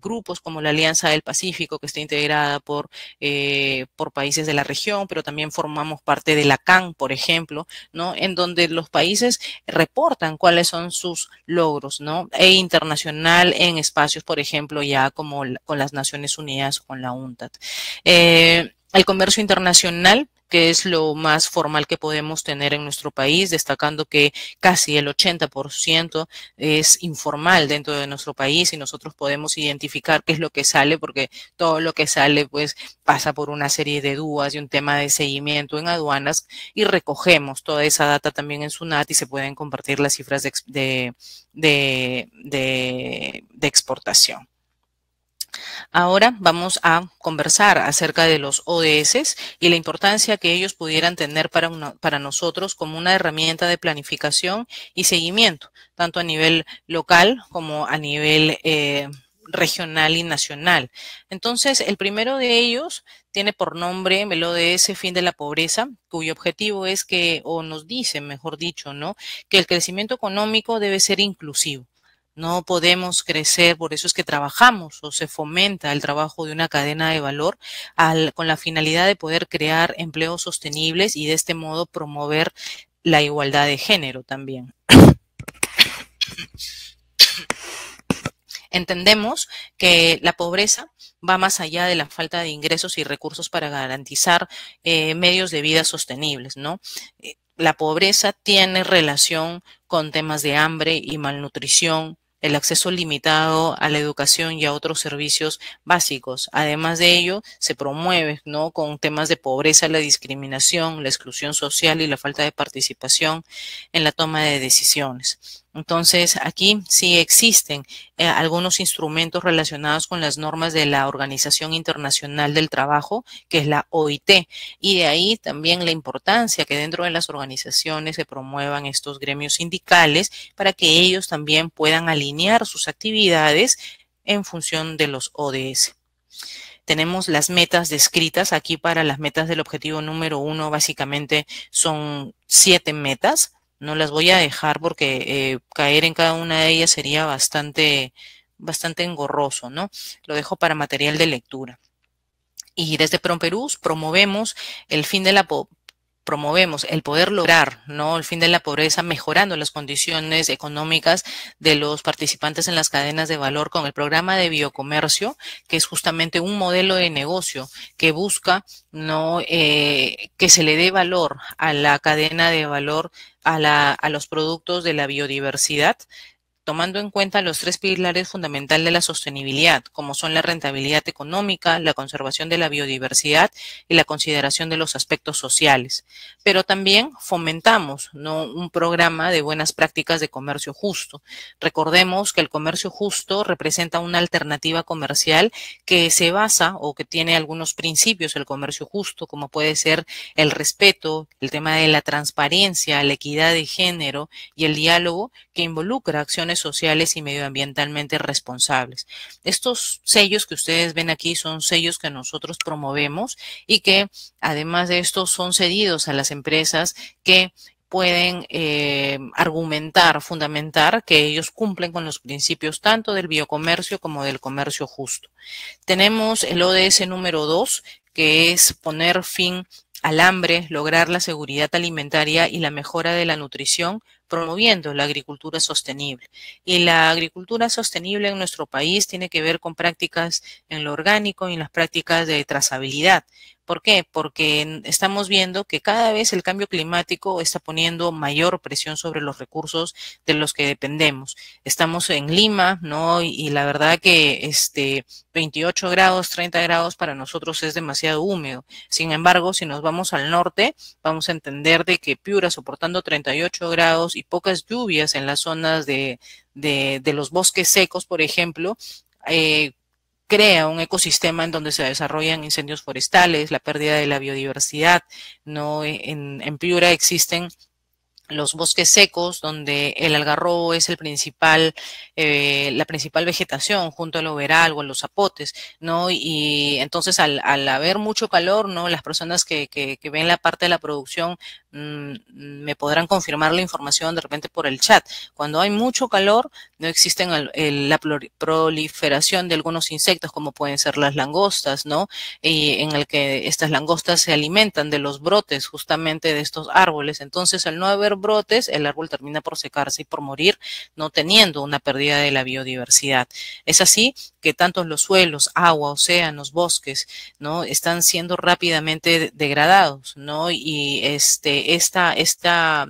grupos como la Alianza del Pacífico, que está integrada por, eh, por países de la región, pero también formamos parte de la CAN, por ejemplo, ¿no? En donde los países reportan cuáles son sus logros, ¿no? E internacional en espacios, por ejemplo, ya como con las Naciones Unidas, o con la UNTAD. Eh, el comercio internacional que es lo más formal que podemos tener en nuestro país, destacando que casi el 80% es informal dentro de nuestro país y nosotros podemos identificar qué es lo que sale, porque todo lo que sale pues pasa por una serie de dudas y un tema de seguimiento en aduanas y recogemos toda esa data también en SUNAT y se pueden compartir las cifras de, de, de, de exportación. Ahora vamos a conversar acerca de los ODS y la importancia que ellos pudieran tener para, nosotros como una herramienta de planificación y seguimiento, tanto a nivel local como a nivel eh, regional y nacional. Entonces, el primero de ellos tiene por nombre el ODS Fin de la Pobreza, cuyo objetivo es que, o nos dice, mejor dicho, ¿no? que el crecimiento económico debe ser inclusivo. No podemos crecer, por eso es que trabajamos o se fomenta el trabajo de una cadena de valor con la finalidad de poder crear empleos sostenibles y de este modo promover la igualdad de género también. Entendemos que la pobreza va más allá de la falta de ingresos y recursos para garantizar eh, medios de vida sostenibles, ¿no? Eh, la pobreza tiene relación con temas de hambre y malnutrición, el acceso limitado a la educación y a otros servicios básicos. Además de ello, se promueve ¿no? con temas de pobreza, la discriminación, la exclusión social y la falta de participación en la toma de decisiones. Entonces, aquí sí existen eh, algunos instrumentos relacionados con las normas de la Organización Internacional del Trabajo, que es la OIT, y de ahí también la importancia que dentro de las organizaciones se promuevan estos gremios sindicales para que ellos también puedan alinear sus actividades en función de los ODS tenemos las metas descritas. Aquí para las metas del objetivo número uno, básicamente son siete metas. No las voy a dejar porque eh, caer en cada una de ellas sería bastante, bastante engorroso, ¿no? Lo dejo para material de lectura. Y desde PROMPERUS promovemos el fin de la po promovemos el poder lograr ¿no? el fin de la pobreza mejorando las condiciones económicas de los participantes en las cadenas de valor con el programa de biocomercio, que es justamente un modelo de negocio que busca ¿no? Eh, que se le dé valor a la cadena de valor, a, la, a los productos de la biodiversidad, tomando en cuenta los tres pilares fundamentales de la sostenibilidad, como son la rentabilidad económica, la conservación de la biodiversidad y la consideración de los aspectos sociales. Pero también fomentamos ¿no? un programa de buenas prácticas de comercio justo. Recordemos que el comercio justo representa una alternativa comercial que se basa o que tiene algunos principios el comercio justo, como puede ser el respeto, el tema de la transparencia, la equidad de género y el diálogo que involucra acciones sociales y medioambientalmente responsables. Estos sellos que ustedes ven aquí son sellos que nosotros promovemos y que además de esto son cedidos a las empresas que pueden eh, argumentar, fundamentar que ellos cumplen con los principios tanto del biocomercio como del comercio justo. Tenemos el ODS número 2, que es poner fin al hambre, lograr la seguridad alimentaria y la mejora de la nutrición, promoviendo la agricultura sostenible. Y la agricultura sostenible en nuestro país tiene que ver con prácticas en lo orgánico y en las prácticas de trazabilidad, ¿Por qué? Porque estamos viendo que cada vez el cambio climático está poniendo mayor presión sobre los recursos de los que dependemos. Estamos en Lima, ¿no? Y, la verdad que este 28 grados, 30 grados para nosotros es demasiado húmedo. Sin embargo, si nos vamos al norte, vamos a entender de que Piura soportando 38 grados y pocas lluvias en las zonas de, los bosques secos, por ejemplo, eh, crea un ecosistema en donde se desarrollan incendios forestales, la pérdida de la biodiversidad, ¿no? En, en Piura existen los bosques secos, donde el algarrobo es el principal, eh, la principal vegetación junto al overal o los zapotes, ¿no? Y entonces al, al haber mucho calor, ¿no? Las personas que, que, ven la parte de la producción mm, me podrán confirmar la información de repente por el chat. Cuando hay mucho calor, no existen la proliferación de algunos insectos, como pueden ser las langostas, ¿no? Y en el que estas langostas se alimentan de los brotes justamente de estos árboles. Entonces, al no haber brotes, el árbol termina por secarse y por morir, no teniendo una pérdida de la biodiversidad. Es así que tanto los suelos, agua, océanos, bosques, ¿no? Están siendo rápidamente degradados, ¿no? Y este, esta, esta,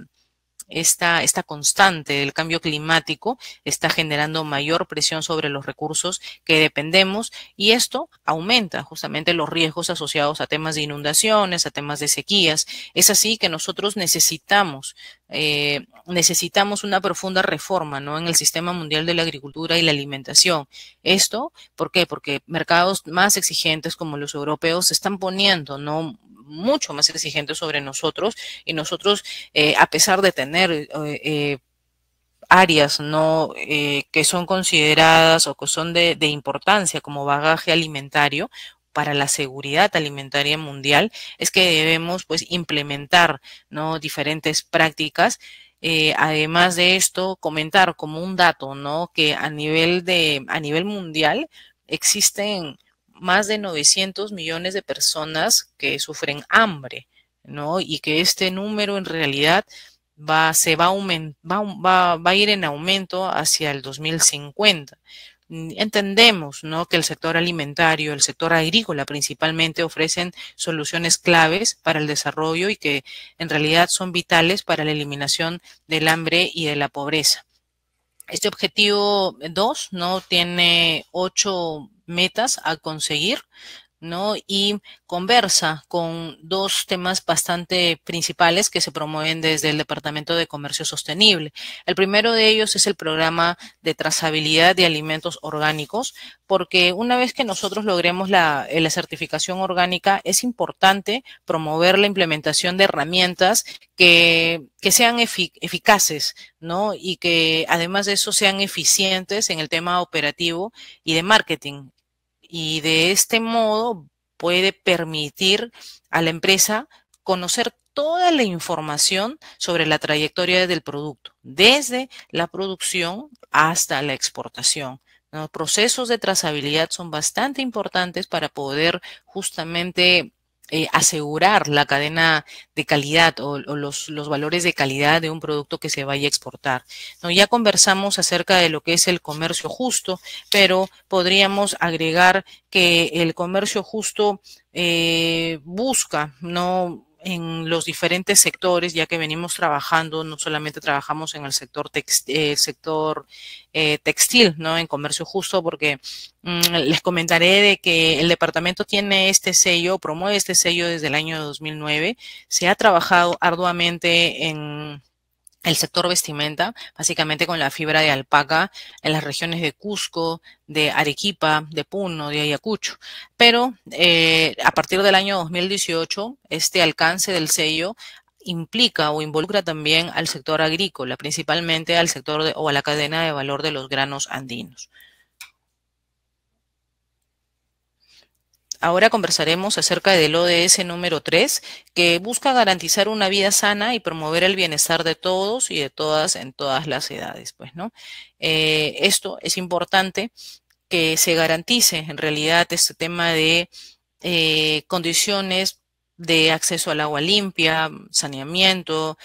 esta, esta constante del cambio climático está generando mayor presión sobre los recursos que dependemos y esto aumenta justamente los riesgos asociados a temas de inundaciones, a temas de sequías. Es así que nosotros necesitamos eh, necesitamos una profunda reforma ¿no? en el sistema mundial de la agricultura y la alimentación. Esto, ¿por qué? Porque mercados más exigentes como los europeos se están poniendo ¿no? mucho más exigente sobre nosotros y nosotros, eh, a pesar de tener eh, eh, áreas no que son consideradas o que son de, importancia como bagaje alimentario para la seguridad alimentaria mundial es que debemos pues implementar ¿no? diferentes prácticas. además de esto, comentar como un dato, ¿no? Que a nivel de, a nivel mundial existen más de 900 millones de personas que sufren hambre, ¿no? Y que este número en realidad va, se va, a ir en aumento hacia el 2050 entendemos ¿no? que el sector alimentario, el sector agrícola principalmente ofrecen soluciones claves para el desarrollo y que en realidad son vitales para la eliminación del hambre y de la pobreza. Este objetivo 2 no tiene ocho metas a conseguir, ¿no? Y conversa con dos temas bastante principales que se promueven desde el Departamento de Comercio Sostenible. El primero de ellos es el programa de trazabilidad de alimentos orgánicos, porque una vez que nosotros logremos la, eh, certificación orgánica, es importante promover la implementación de herramientas que, sean eficaces, ¿no? Y que además de eso sean eficientes en el tema operativo y de marketing y de este modo puede permitir a la empresa conocer toda la información sobre la trayectoria del producto, desde la producción hasta la exportación. Los procesos de trazabilidad son bastante importantes para poder justamente eh, asegurar la cadena de calidad o, los, los, valores de calidad de un producto que se vaya a exportar. ¿no? Ya conversamos acerca de lo que es el comercio justo, pero podríamos agregar que el comercio justo eh, busca no en los diferentes sectores, ya que venimos trabajando, no solamente trabajamos en el sector, text, eh, sector eh, textil, ¿no? En comercio justo, porque mm, les comentaré de que el departamento tiene este sello, promueve este sello desde el año 2009, se ha trabajado arduamente en el sector vestimenta, básicamente con la fibra de alpaca en las regiones de Cusco, de Arequipa, de Puno, de Ayacucho. Pero eh, a partir del año 2018, este alcance del sello implica o involucra también al sector agrícola, principalmente al sector o a la cadena de valor de los granos andinos. Ahora conversaremos acerca del ODS número 3, que busca garantizar una vida sana y promover el bienestar de todos y de todas en todas las edades. Pues, ¿no? Eh, esto es importante que se garantice en realidad este tema de eh, condiciones de acceso al agua limpia, saneamiento,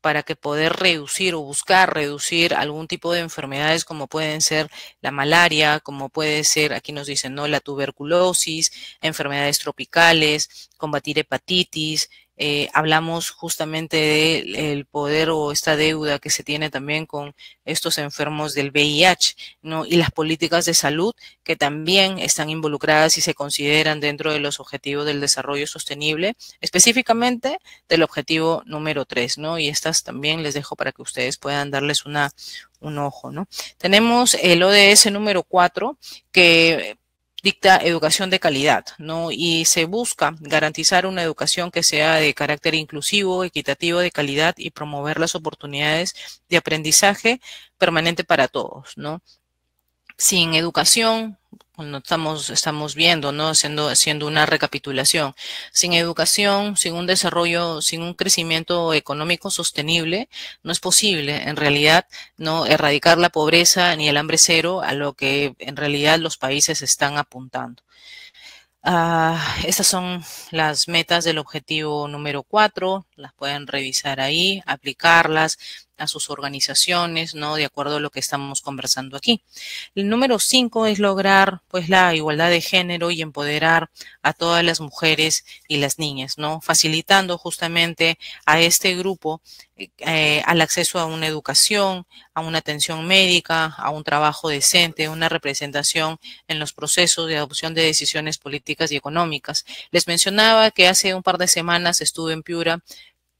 para que poder reducir o buscar reducir algún tipo de enfermedades como pueden ser la malaria, como puede ser, aquí nos dicen, ¿no? La tuberculosis, enfermedades tropicales, combatir hepatitis, eh, hablamos justamente del poder o esta deuda que se tiene también con estos enfermos del VIH, ¿no? Y las políticas de salud que también están involucradas y se consideran dentro de los objetivos del desarrollo sostenible, específicamente del objetivo número 3, ¿no? Y estas también les dejo para que ustedes puedan darles una, un ojo, ¿no? Tenemos el ODS número 4, que dicta educación de calidad, ¿no? Y se busca garantizar una educación que sea de carácter inclusivo, equitativo, de calidad y promover las oportunidades de aprendizaje permanente para todos, ¿no? sin educación, no estamos, estamos viendo, ¿no? Haciendo, haciendo una recapitulación. Sin educación, sin un desarrollo, sin un crecimiento económico sostenible, no es posible, en realidad, no erradicar la pobreza ni el hambre cero a lo que en realidad los países están apuntando. Ah, estas son las metas del objetivo número 4, las pueden revisar ahí, aplicarlas a sus organizaciones, ¿no? De acuerdo a lo que estamos conversando aquí. El número cinco es lograr, pues, la igualdad de género y empoderar a todas las mujeres y las niñas, ¿no? Facilitando justamente a este grupo eh, eh, al acceso a una educación, a una atención médica, a un trabajo decente, una representación en los procesos de adopción de decisiones políticas y económicas. Les mencionaba que hace un par de semanas estuve en Piura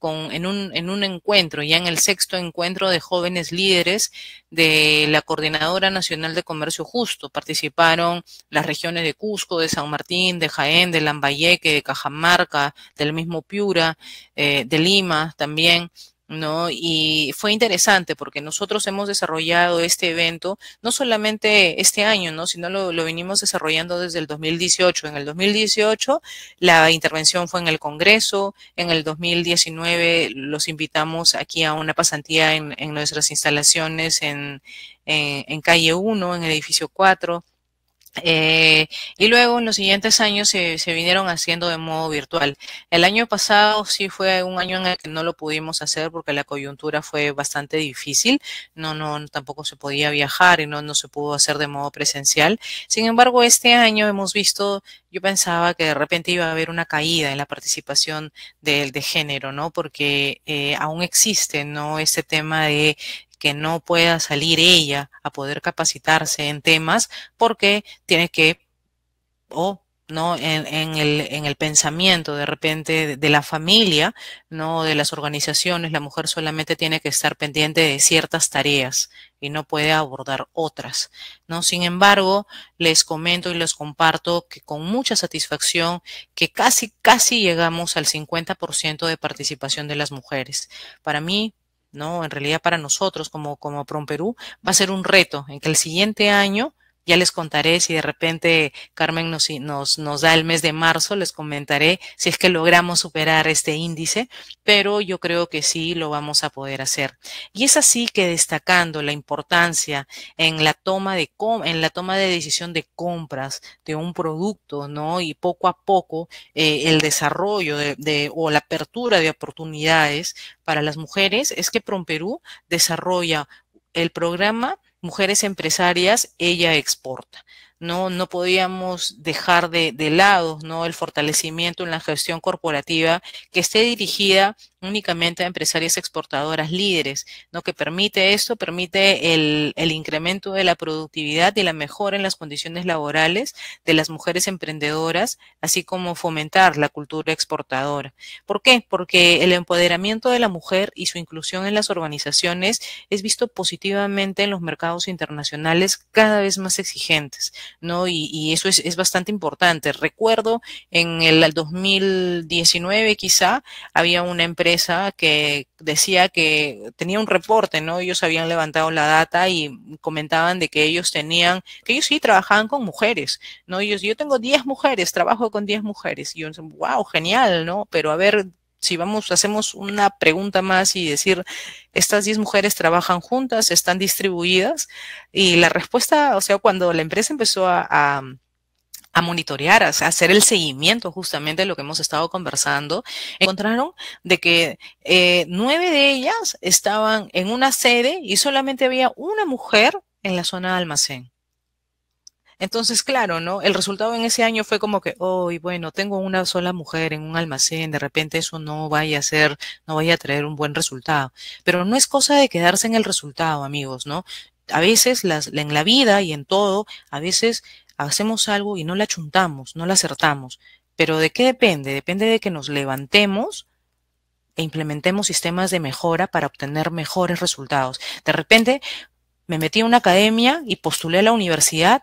en, un, encuentro, ya en el sexto encuentro de jóvenes líderes de la Coordinadora Nacional de Comercio Justo. Participaron las regiones de Cusco, de San Martín, de Jaén, de Lambayeque, de Cajamarca, del mismo Piura, eh, de Lima también, ¿no? Y fue interesante porque nosotros hemos desarrollado este evento, no solamente este año, ¿no? Sino lo, lo venimos desarrollando desde el 2018. En el 2018 la intervención fue en el Congreso, en el 2019 los invitamos aquí a una pasantía en, en nuestras instalaciones en, en, calle 1, en el edificio 4. Eh, y luego en los siguientes años se, vinieron haciendo de modo virtual. El año pasado sí fue un año en el que no lo pudimos hacer porque la coyuntura fue bastante difícil. No, no, tampoco se podía viajar y no, no se pudo hacer de modo presencial. Sin embargo, este año hemos visto yo pensaba que de repente iba a haber una caída en la participación del de género, ¿no? Porque eh, aún existe, ¿no? Este tema de que no pueda salir ella a poder capacitarse en temas porque tiene que o oh, ¿no? En, el, en, el, pensamiento de repente de, de, la familia, ¿no? de las organizaciones, la mujer solamente tiene que estar pendiente de ciertas tareas y no puede abordar otras. ¿no? Sin embargo, les comento y les comparto que con mucha satisfacción que casi, casi llegamos al 50% de participación de las mujeres. Para mí, ¿no? En realidad para nosotros como, como Perú va a ser un reto en que el siguiente año ya les contaré si de repente Carmen nos, nos, nos da el mes de marzo, les comentaré si es que logramos superar este índice, pero yo creo que sí lo vamos a poder hacer. Y es así que destacando la importancia en la toma de, en la toma de decisión de compras de un producto, ¿no? Y poco a poco eh, el desarrollo de, de, o la apertura de oportunidades para las mujeres es que PromPerú desarrolla el programa mujeres empresarias, ella exporta. ¿no? No podíamos dejar de, lado, ¿no? El fortalecimiento en la gestión corporativa que esté dirigida únicamente a empresarias exportadoras líderes, Lo Que permite esto, permite el, el incremento de la productividad y la mejora en las condiciones laborales de las mujeres emprendedoras, así como fomentar la cultura exportadora. ¿Por qué? Porque el empoderamiento de la mujer y su inclusión en las organizaciones es visto positivamente en los mercados internacionales cada vez más exigentes. ¿no? Y, eso es, es, bastante importante. Recuerdo en el 2019 quizá había una empresa que decía que tenía un reporte, ¿no? Ellos habían levantado la data y comentaban de que ellos tenían, que ellos sí trabajaban con mujeres, ¿no? Ellos, yo tengo 10 mujeres, trabajo con 10 mujeres. Y yo, wow, genial, ¿no? Pero a ver, si vamos, hacemos una pregunta más y decir, estas 10 mujeres trabajan juntas, están distribuidas, y la respuesta, o sea, cuando la empresa empezó a, a, monitorear, a, hacer el seguimiento justamente de lo que hemos estado conversando, encontraron de que eh, nueve de ellas estaban en una sede y solamente había una mujer en la zona de almacén. Entonces, claro, ¿no? El resultado en ese año fue como que, hoy, bueno, tengo una sola mujer en un almacén, de repente eso no vaya a ser, no vaya a traer un buen resultado. Pero no es cosa de quedarse en el resultado, amigos, ¿no? A veces en la vida y en todo, a veces hacemos algo y no la chuntamos, no la acertamos. Pero ¿de qué depende? Depende de que nos levantemos e implementemos sistemas de mejora para obtener mejores resultados. De repente me metí a una academia y postulé a la universidad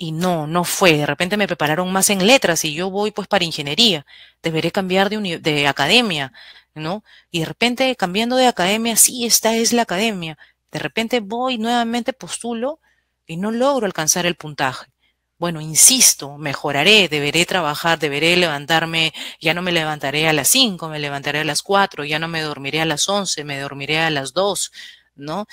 y no, no fue. De repente me prepararon más en letras y yo voy pues para ingeniería. Deberé cambiar de, de academia, ¿no? Y de repente cambiando de academia, sí, esta es la academia. De repente voy nuevamente, postulo y no logro alcanzar el puntaje. Bueno, insisto, mejoraré, deberé trabajar, deberé levantarme, ya no me levantaré a las 5, me levantaré a las 4, ya no me dormiré a las 11, me dormiré a las 2, ¿no?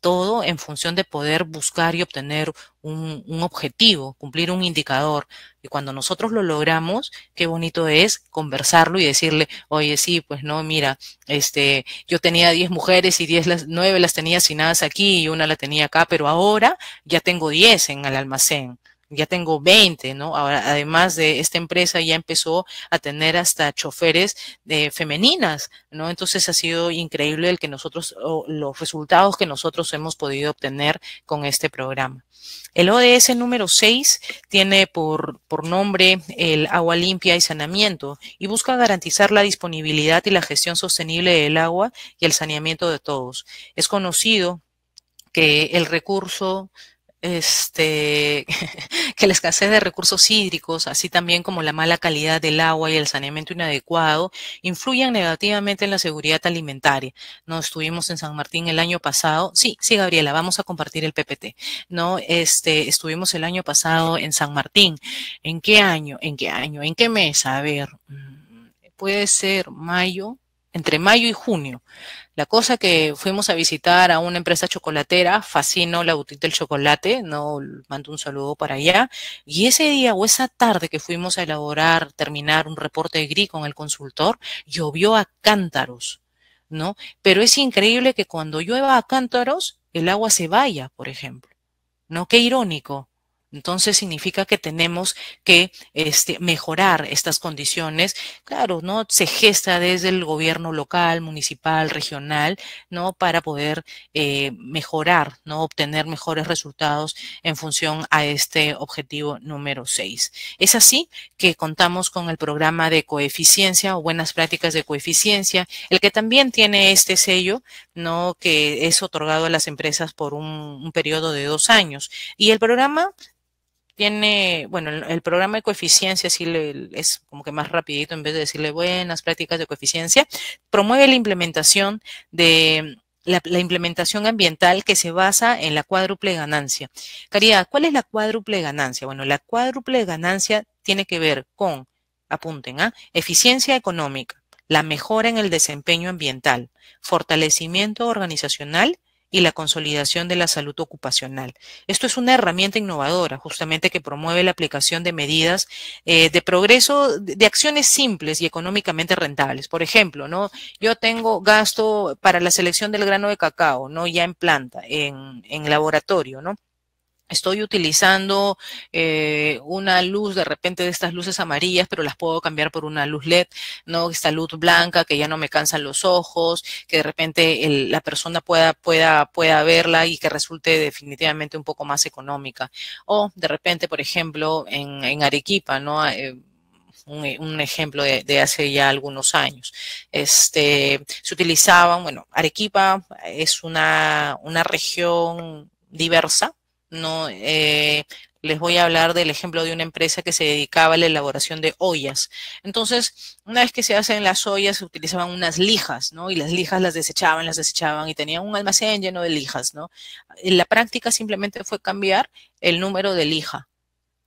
todo en función de poder buscar y obtener un, objetivo, cumplir un indicador. Y cuando nosotros lo logramos, qué bonito es conversarlo y decirle, oye, sí, pues no, mira, este, yo tenía 10 mujeres y 10 las, 9 las tenía asignadas aquí y una la tenía acá, pero ahora ya tengo 10 en el almacén ya tengo 20, ¿no? Ahora, además de esta empresa ya empezó a tener hasta choferes de, femeninas, ¿no? Entonces ha sido increíble el que nosotros, los resultados que nosotros hemos podido obtener con este programa. El ODS número 6 tiene por, por nombre el agua limpia y saneamiento y busca garantizar la disponibilidad y la gestión sostenible del agua y el saneamiento de todos. Es conocido que el recurso este, que la escasez de recursos hídricos, así también como la mala calidad del agua y el saneamiento inadecuado, influyan negativamente en la seguridad alimentaria. No estuvimos en San Martín el año pasado. Sí, sí, Gabriela, vamos a compartir el PPT. No, este, estuvimos el año pasado en San Martín. ¿En qué año? ¿En qué año? ¿En qué mes? A ver, mm, puede ser mayo, entre mayo y junio. La cosa que fuimos a visitar a una empresa chocolatera, fascinó la boutique del chocolate, no mando un saludo para allá, y ese día o esa tarde que fuimos a elaborar, terminar un reporte gris con el consultor, llovió a cántaros, ¿no? Pero es increíble que cuando llueva a cántaros, el agua se vaya, por ejemplo, ¿no? Qué irónico, entonces significa que tenemos que este, mejorar estas condiciones. Claro, ¿no? Se gesta desde el gobierno local, municipal, regional, ¿no? Para poder eh, mejorar, ¿no? Obtener mejores resultados en función a este objetivo número 6. Es así que contamos con el programa de coeficiencia o buenas prácticas de coeficiencia, el que también tiene este sello, ¿no? Que es otorgado a las empresas por un, un periodo de dos años. Y el programa tiene, bueno, el, programa de coeficiencia sí es como que más rapidito, en vez de decirle buenas prácticas de coeficiencia, promueve la implementación de la, implementación ambiental que se basa en la cuádruple ganancia. Caridad, ¿cuál es la cuádruple ganancia? Bueno, la cuádruple ganancia tiene que ver con, apunten, ah eficiencia económica, la mejora en el desempeño ambiental, fortalecimiento organizacional y la consolidación de la salud ocupacional. Esto es una herramienta innovadora, justamente que promueve la aplicación de medidas eh, de progreso, de, acciones simples y económicamente rentables. Por ejemplo, ¿no? yo tengo gasto para la selección del grano de cacao, ¿no? ya en planta, en, en laboratorio, ¿no? Estoy utilizando eh, una luz, de repente de estas luces amarillas, pero las puedo cambiar por una luz LED, ¿no? Esta luz blanca que ya no me cansan los ojos, que de repente la persona pueda, pueda, pueda verla y que resulte definitivamente un poco más económica. O de repente, por ejemplo, en, en Arequipa, ¿no? Eh, un, ejemplo de, de, hace ya algunos años. Este, se utilizaban, bueno, Arequipa es una, una región diversa, ¿no? Eh, les voy a hablar del ejemplo de una empresa que se dedicaba a la elaboración de ollas. Entonces, una vez que se hacen las ollas, se utilizaban unas lijas, ¿no? Y las lijas las desechaban, las desechaban y tenían un almacén lleno de lijas, ¿no? En la práctica simplemente fue cambiar el número de lija,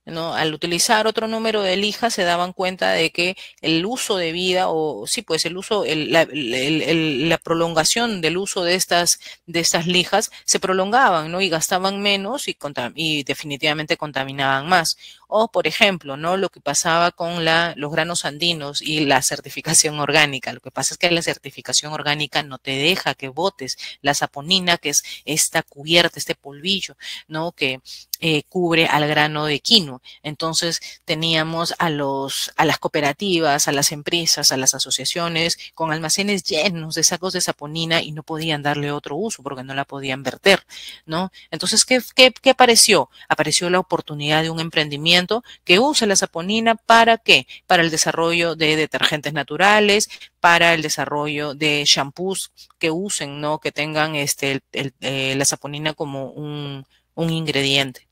¿no? Al utilizar otro número de lijas se daban cuenta de que el uso de vida o sí, pues el uso, el, la, la, prolongación del uso de estas, de estas lijas se prolongaban, ¿no? Y gastaban menos y, y definitivamente contaminaban más. O, por ejemplo, ¿no? Lo que pasaba con la, los granos andinos y la certificación orgánica. Lo que pasa es que la certificación orgánica no te deja que botes la saponina, que es esta cubierta, este polvillo, ¿no? Que, eh, cubre al grano de quino. Entonces teníamos a, los, a las cooperativas, a las empresas, a las asociaciones con almacenes llenos de sacos de saponina y no podían darle otro uso porque no la podían verter, ¿no? Entonces, ¿qué, apareció? Apareció la oportunidad de un emprendimiento que use la saponina para qué? Para el desarrollo de detergentes naturales, para el desarrollo de shampoos que usen, ¿no? Que tengan este, eh, la saponina como un, un ingrediente.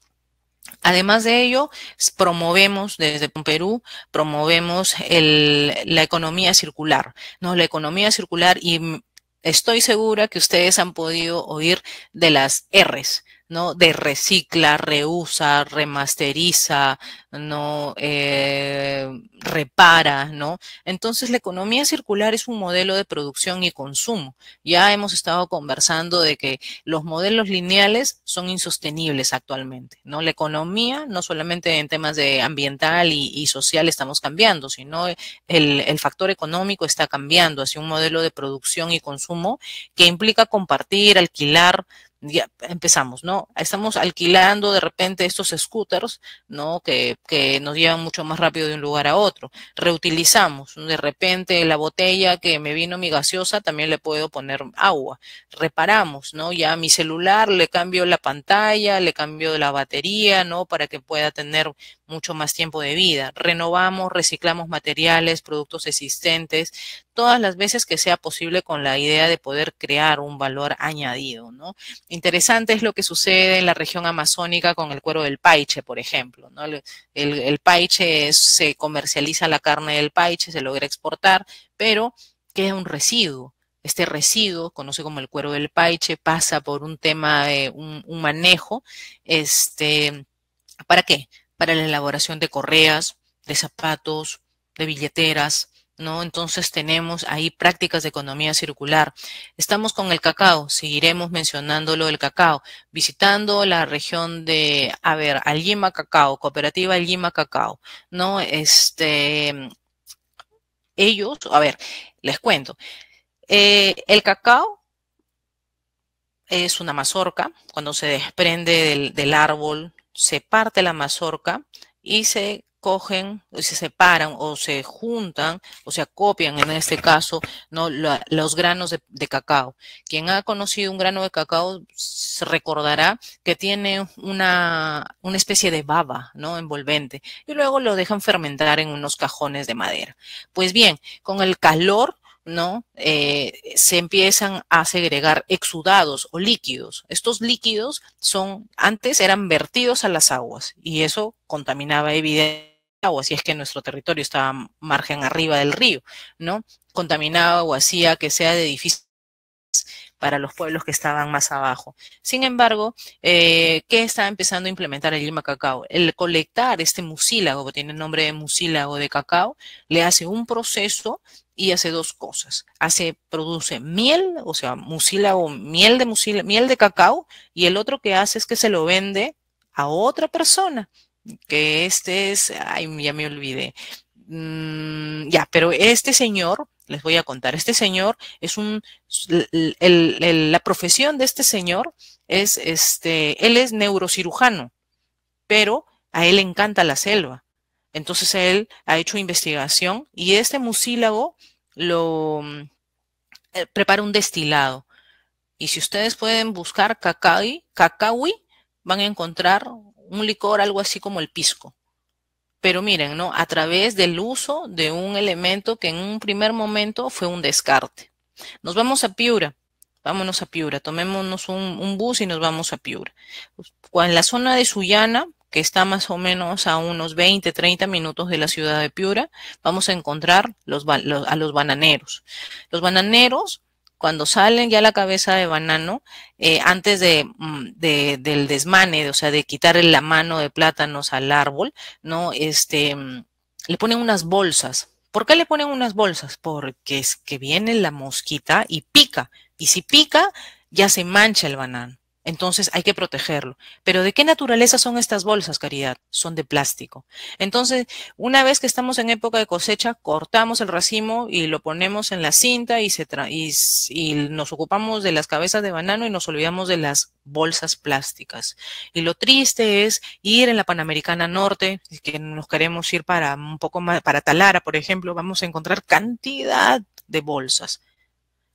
Además de ello, promovemos desde Perú, promovemos la economía circular, ¿no? La economía circular y estoy segura que ustedes han podido oír de las Rs, ¿no? De recicla, reusa, remasteriza, ¿no? Eh, repara, ¿no? Entonces la economía circular es un modelo de producción y consumo. Ya hemos estado conversando de que los modelos lineales son insostenibles actualmente, ¿no? La economía, no solamente en temas de ambiental y, social estamos cambiando, sino el, el factor económico está cambiando hacia un modelo de producción y consumo que implica compartir, alquilar, ya empezamos, ¿no? Estamos alquilando de repente estos scooters, ¿no? Que, que, nos llevan mucho más rápido de un lugar a otro. Reutilizamos, de repente la botella que me vino mi gaseosa también le puedo poner agua. Reparamos, ¿no? Ya mi celular le cambio la pantalla, le cambio la batería, ¿no? Para que pueda tener mucho más tiempo de vida. Renovamos, reciclamos materiales, productos existentes, todas las veces que sea posible con la idea de poder crear un valor añadido, ¿no? Interesante es lo que sucede en la región amazónica con el cuero del paiche, por ejemplo, ¿no? El, paiche se comercializa la carne del paiche, se logra exportar, pero queda un residuo. Este residuo, conocido como el cuero del paiche, pasa por un tema de un, un manejo, este, ¿para qué? para la elaboración de correas, de zapatos, de billeteras, ¿no? Entonces tenemos ahí prácticas de economía circular. Estamos con el cacao, seguiremos mencionándolo el cacao, visitando la región de, a ver, Alima Cacao, Cooperativa Alima Cacao, ¿no? Este, ellos, a ver, les cuento. Eh, el cacao es una mazorca, cuando se desprende del, del árbol, se parte la mazorca y se cogen, se separan o se juntan o se acopian en este caso ¿no? los granos de, cacao. Quien ha conocido un grano de cacao se recordará que tiene una, una especie de baba ¿no? envolvente y luego lo dejan fermentar en unos cajones de madera. Pues bien, con el calor ¿no? Eh, se empiezan a segregar exudados o líquidos. Estos líquidos son, antes eran vertidos a las aguas y eso contaminaba evidentemente o si es que nuestro territorio estaba margen arriba del río, ¿no? Contaminaba o hacía que sea de difícil para los pueblos que estaban más abajo. Sin embargo, eh, ¿qué está empezando a implementar el Lima Cacao? El colectar este mucílago, que tiene el nombre de mucílago de cacao, le hace un proceso y hace dos cosas. Hace, produce miel, o sea, o miel de miel de cacao, y el otro que hace es que se lo vende a otra persona, que este es, ay, ya me olvidé. Mm, ya, pero este señor, les voy a contar, este señor es un, la profesión de este señor es, este, él es neurocirujano, pero a él le encanta la selva. Entonces él ha hecho investigación y este mucílago lo mm, eh, prepara un destilado. Y si ustedes pueden buscar cacao van a encontrar un licor algo así como el pisco. Pero miren, ¿no? A través del uso de un elemento que en un primer momento fue un descarte. Nos vamos a Piura. Vámonos a Piura. Tomémonos un, un bus y nos vamos a Piura. Pues, en la zona de Sullana, que está más o menos a unos 20, 30 minutos de la ciudad de Piura, vamos a encontrar a los bananeros. Los bananeros, cuando salen ya la cabeza de banano, eh, antes mm, de, del desmane, o sea, de quitarle la mano de plátanos al árbol, ¿no? Este, mm, le ponen unas bolsas. ¿Por qué le ponen unas bolsas? Porque es que viene la mosquita y pica. Y si pica, ya se mancha el banano. Entonces hay que protegerlo. Pero ¿de qué naturaleza son estas bolsas, Caridad? Son de plástico. Entonces, una vez que estamos en época de cosecha, cortamos el racimo y lo ponemos en la cinta y, se y, nos ocupamos de las cabezas de banano y nos olvidamos de las bolsas plásticas. Y lo triste es ir en la Panamericana Norte, que nos queremos ir para un poco más, para Talara, por ejemplo, vamos a encontrar cantidad de bolsas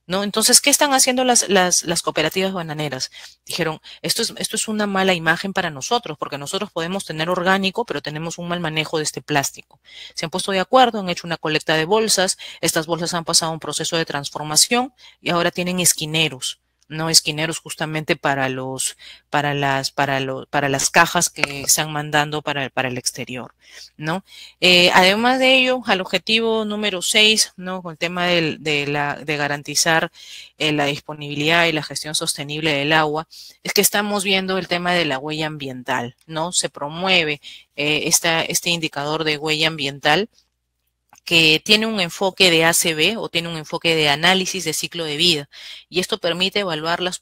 ¿No? Entonces, ¿qué están haciendo las, las, las, cooperativas bananeras? Dijeron, esto es, esto es una mala imagen para nosotros, porque nosotros podemos tener orgánico, pero tenemos un mal manejo de este plástico. Se han puesto de acuerdo, han hecho una colecta de bolsas, estas bolsas han pasado un proceso de transformación y ahora tienen esquineros no esquineros justamente para los para las para los para las cajas que están mandando para, para el exterior no eh, además de ello al objetivo número 6 no con el tema de, la, de garantizar eh, la disponibilidad y la gestión sostenible del agua es que estamos viendo el tema de la huella ambiental no se promueve eh, esta, este indicador de huella ambiental que tiene un enfoque de ACB o tiene un enfoque de análisis de ciclo de vida. Y esto permite evaluar las,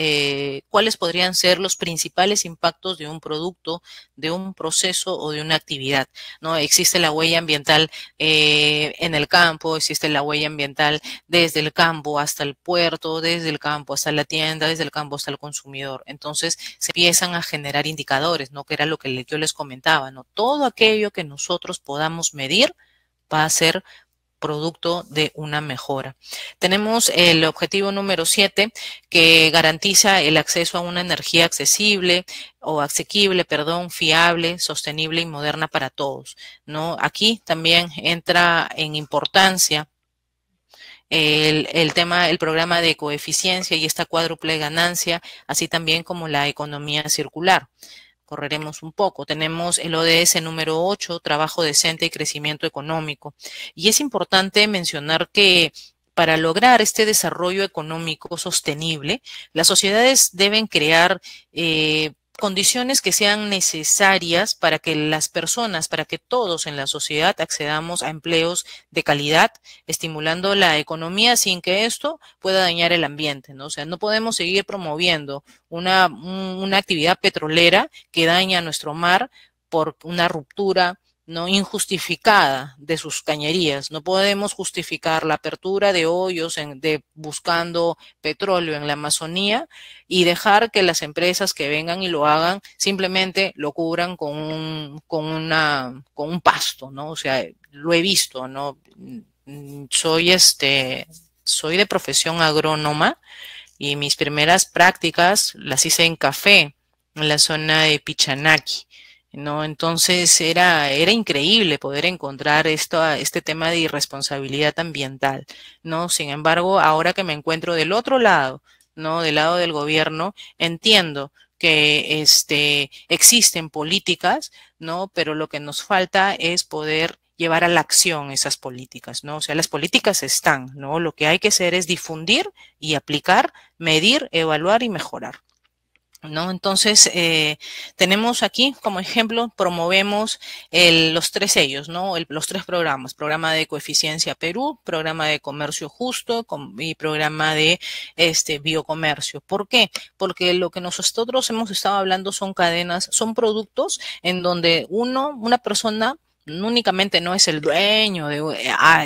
eh, cuáles podrían ser los principales impactos de un producto, de un proceso o de una actividad. ¿no? Existe la huella ambiental eh, en el campo, existe la huella ambiental desde el campo hasta el puerto, desde el campo hasta la tienda, desde el campo hasta el consumidor. Entonces se empiezan a generar indicadores, ¿no? que era lo que yo les comentaba. ¿no? Todo aquello que nosotros podamos medir, va a ser producto de una mejora. Tenemos el objetivo número 7 que garantiza el acceso a una energía accesible o asequible, perdón, fiable, sostenible y moderna para todos, ¿no? Aquí también entra en importancia el, tema, el programa de coeficiencia y esta cuádruple ganancia, así también como la economía circular correremos un poco. Tenemos el ODS número 8, trabajo decente y crecimiento económico. Y es importante mencionar que para lograr este desarrollo económico sostenible, las sociedades deben crear eh, condiciones que sean necesarias para que las personas, para que todos en la sociedad accedamos a empleos de calidad, estimulando la economía sin que esto pueda dañar el ambiente, ¿no? O sea, no podemos seguir promoviendo una, una actividad petrolera que daña nuestro mar por una ruptura ¿no? injustificada de sus cañerías. No podemos justificar la apertura de hoyos de, buscando petróleo en la Amazonía y dejar que las empresas que vengan y lo hagan simplemente lo cubran con un, con una, con un pasto, ¿no? O sea, lo he visto, ¿no? Soy este, soy de profesión agrónoma y mis primeras prácticas las hice en café, en la zona de Pichanaki ¿no? Entonces era, era increíble poder encontrar esto, este tema de irresponsabilidad ambiental, ¿no? Sin embargo, ahora que me encuentro del otro lado, ¿no? Del lado del gobierno, entiendo que este, existen políticas, ¿no? Pero lo que nos falta es poder llevar a la acción esas políticas, ¿no? O sea, las políticas están, ¿no? Lo que hay que hacer es difundir y aplicar, medir, evaluar y mejorar. ¿No? Entonces, eh, tenemos aquí como ejemplo, promovemos el, los tres ellos, ¿no? los tres programas, programa de coeficiencia Perú, programa de comercio justo y programa de este, biocomercio. ¿Por qué? Porque lo que nosotros hemos estado hablando son cadenas, son productos en donde uno, una persona únicamente no es el dueño de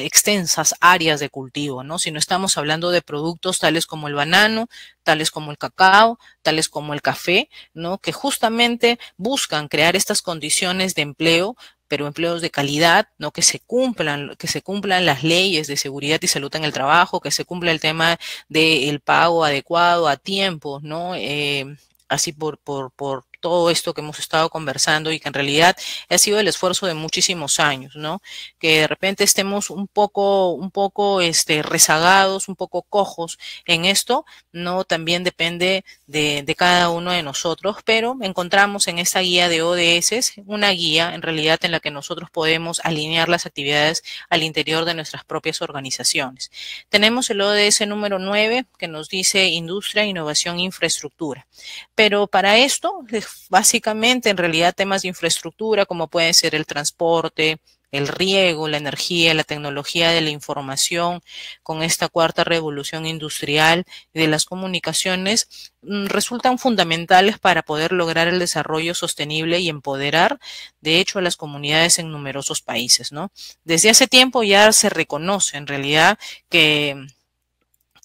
extensas áreas de cultivo, ¿no? sino estamos hablando de productos tales como el banano, tales como el cacao, tales como el café, ¿no? que justamente buscan crear estas condiciones de empleo pero empleos de calidad, ¿no? que se cumplan, que se cumplan las leyes de seguridad y salud en el trabajo, que se cumpla el tema del pago adecuado a tiempo, ¿no? Eh, así por, por, por todo esto que hemos estado conversando y que en realidad ha sido el esfuerzo de muchísimos años, ¿no? Que de repente estemos un poco, un poco este, rezagados, un poco cojos en esto, ¿no? También depende de, cada uno de nosotros, pero encontramos en esta guía de ODS una guía en realidad en la que nosotros podemos alinear las actividades al interior de nuestras propias organizaciones. Tenemos el ODS número 9 que nos dice industria, innovación, infraestructura. Pero para esto, básicamente en realidad temas de infraestructura como puede ser el transporte, el riego, la energía, la tecnología de la información, con esta cuarta revolución industrial de las comunicaciones, mm, resultan fundamentales para poder lograr el desarrollo sostenible y empoderar, de hecho, a las comunidades en numerosos países, ¿no? Desde hace tiempo ya se reconoce, en realidad, que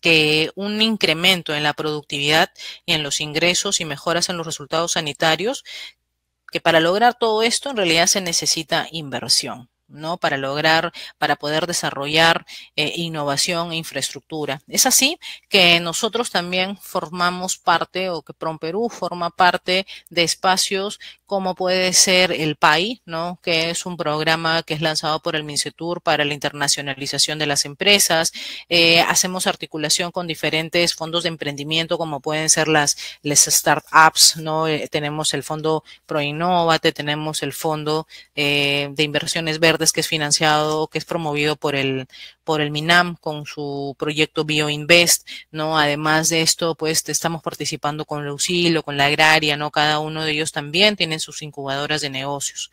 que un incremento en la productividad y en los ingresos y mejoras en los resultados sanitarios, que para lograr todo esto en realidad se necesita inversión. ¿no? Para lograr, para poder desarrollar eh, innovación e infraestructura. Es así que nosotros también formamos parte, o que Perú forma parte de espacios como puede ser el PAI, ¿no? Que es un programa que es lanzado por el MINCETUR para la internacionalización de las empresas. Eh, hacemos articulación con diferentes fondos de emprendimiento, como pueden ser las, las startups, ¿no? Eh, tenemos el fondo ProInnovate, tenemos el fondo de inversiones verdes que es financiado, que es promovido por el, por el MINAM con su proyecto BioInvest, ¿no? Además de esto, pues estamos participando con lucilo o con la Agraria, ¿no? Cada uno de ellos también tienen sus incubadoras de negocios.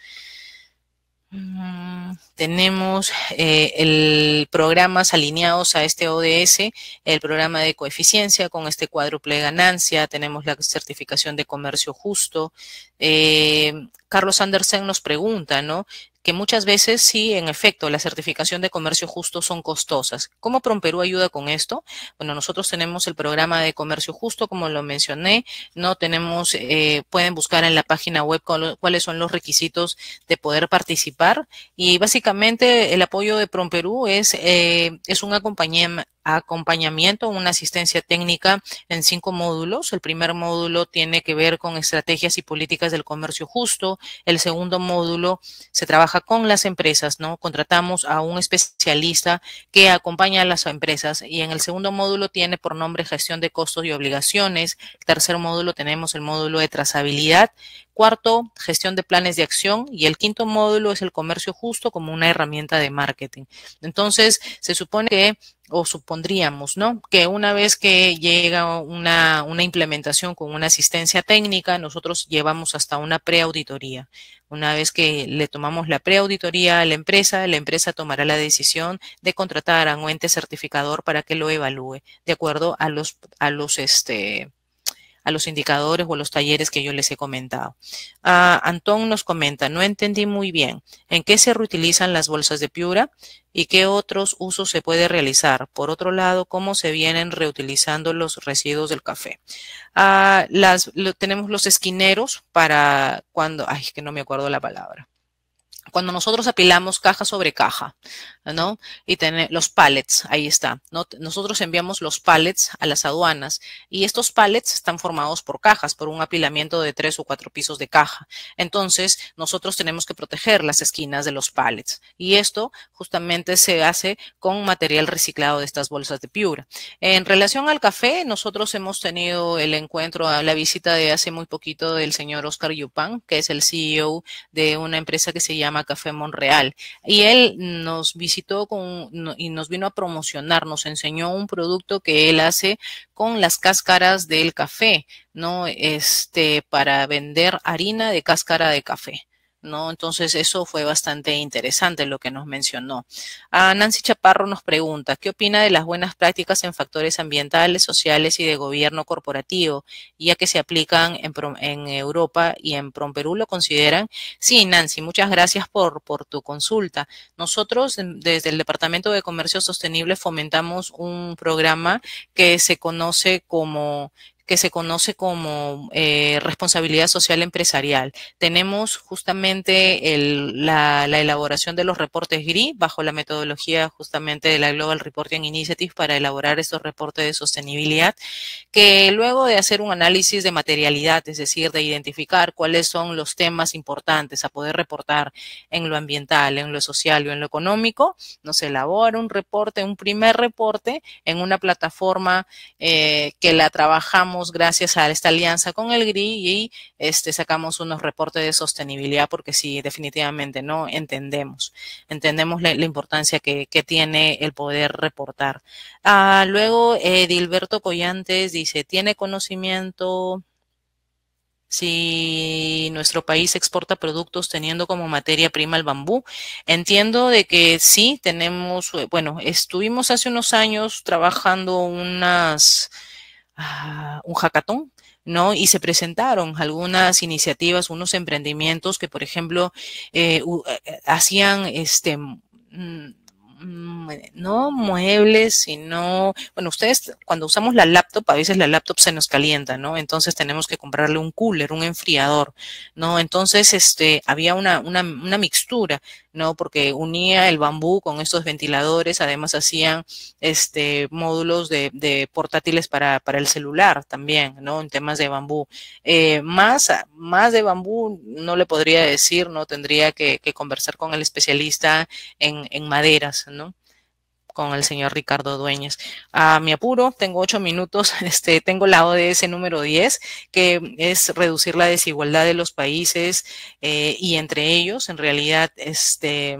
Mm, tenemos eh, el programas alineados a este ODS, el programa de coeficiencia con este cuádruple ganancia, tenemos la certificación de comercio justo, eh, Carlos Andersen nos pregunta, ¿no? que muchas veces sí, en efecto, la certificación de comercio justo son costosas. ¿Cómo PromPerú ayuda con esto? Bueno, nosotros tenemos el programa de comercio justo, como lo mencioné, no tenemos, eh, pueden buscar en la página web cuáles son los requisitos de poder participar y básicamente el apoyo de PromPerú es, eh, es un acompañamiento acompañamiento, una asistencia técnica en cinco módulos. El primer módulo tiene que ver con estrategias y políticas del comercio justo. El segundo módulo se trabaja con las empresas, ¿no? Contratamos a un especialista que acompaña a las empresas y en el segundo módulo tiene por nombre gestión de costos y obligaciones. El tercer módulo tenemos el módulo de trazabilidad. Cuarto, gestión de planes de acción. Y el quinto módulo es el comercio justo como una herramienta de marketing. Entonces, se supone que o supondríamos, ¿no? Que una vez que llega una, una implementación con una asistencia técnica, nosotros llevamos hasta una preauditoría. Una vez que le tomamos la preauditoría a la empresa, la empresa tomará la decisión de contratar a un ente certificador para que lo evalúe de acuerdo a los, a los, este, a los indicadores o los talleres que yo les he comentado. Uh, Antón nos comenta, no entendí muy bien en qué se reutilizan las bolsas de piura y qué otros usos se puede realizar. Por otro lado, cómo se vienen reutilizando los residuos del café. Ah, las, tenemos los esquineros para cuando, ay, que no me acuerdo la palabra cuando nosotros apilamos caja sobre caja, ¿no? Y tener los pallets, ahí está, Nosotros enviamos los pallets a las aduanas y estos pallets están formados por cajas, por un apilamiento de tres o cuatro pisos de caja. Entonces, nosotros tenemos que proteger las esquinas de los pallets y esto justamente se hace con material reciclado de estas bolsas de Piura. En relación al café, nosotros hemos tenido el encuentro, la visita de hace muy poquito del señor Oscar Yupan, que es el CEO de una empresa que se llama Café Monreal. Y él nos visitó con, y nos vino a promocionar, nos enseñó un producto que él hace con las cáscaras del café, ¿no? Este, para vender harina de cáscara de café. ¿no? Entonces eso fue bastante interesante lo que nos mencionó. A ah, Nancy Chaparro nos pregunta, ¿qué opina de las buenas prácticas en factores ambientales, sociales y de gobierno corporativo, ya que se aplican en, Europa y en Perú lo consideran? Sí, Nancy, muchas gracias por tu consulta. Nosotros desde el Departamento de Comercio Sostenible fomentamos un programa que se conoce como que se conoce como eh, responsabilidad social empresarial. Tenemos justamente la, elaboración de los reportes GRI bajo la metodología justamente de la Global Reporting Initiative para elaborar estos reportes de sostenibilidad, que luego de hacer un análisis de materialidad, es decir, de identificar cuáles son los temas importantes a poder reportar en lo ambiental, en lo social o en lo económico, nos elabora un reporte, un primer reporte en una plataforma eh, que la trabajamos gracias a esta alianza con el GRI, y este, sacamos unos reportes de sostenibilidad, porque sí, definitivamente no entendemos. Entendemos la, importancia que, tiene el poder reportar. Ah, luego, Edilberto eh, Collantes dice, ¿tiene conocimiento si nuestro país exporta productos teniendo como materia prima el bambú. Entiendo de que sí tenemos, eh, bueno, estuvimos hace unos años trabajando unas un hackathon, ¿no? Y se presentaron algunas iniciativas, unos emprendimientos que, por ejemplo, eh, eh, eh hacían este mm, Mm, eh, no muebles, sino, bueno, ustedes cuando usamos la laptop, a veces la laptop se nos calienta, ¿no? Entonces tenemos que comprarle un cooler, un enfriador, ¿no? Entonces, este, había una, una, una mixtura, ¿no? Porque unía el bambú con estos ventiladores, además hacían, este, módulos de, de portátiles para, para, el celular también, ¿no? En temas de bambú. Eh, más, más de bambú no le podría decir, ¿no? Tendría que, conversar con el especialista en, en maderas, ¿no? con el señor Ricardo Dueñez. A mi apuro, tengo ocho minutos, este, tengo la ODS número 10, que es reducir la desigualdad de los países eh, y entre ellos, en realidad, este,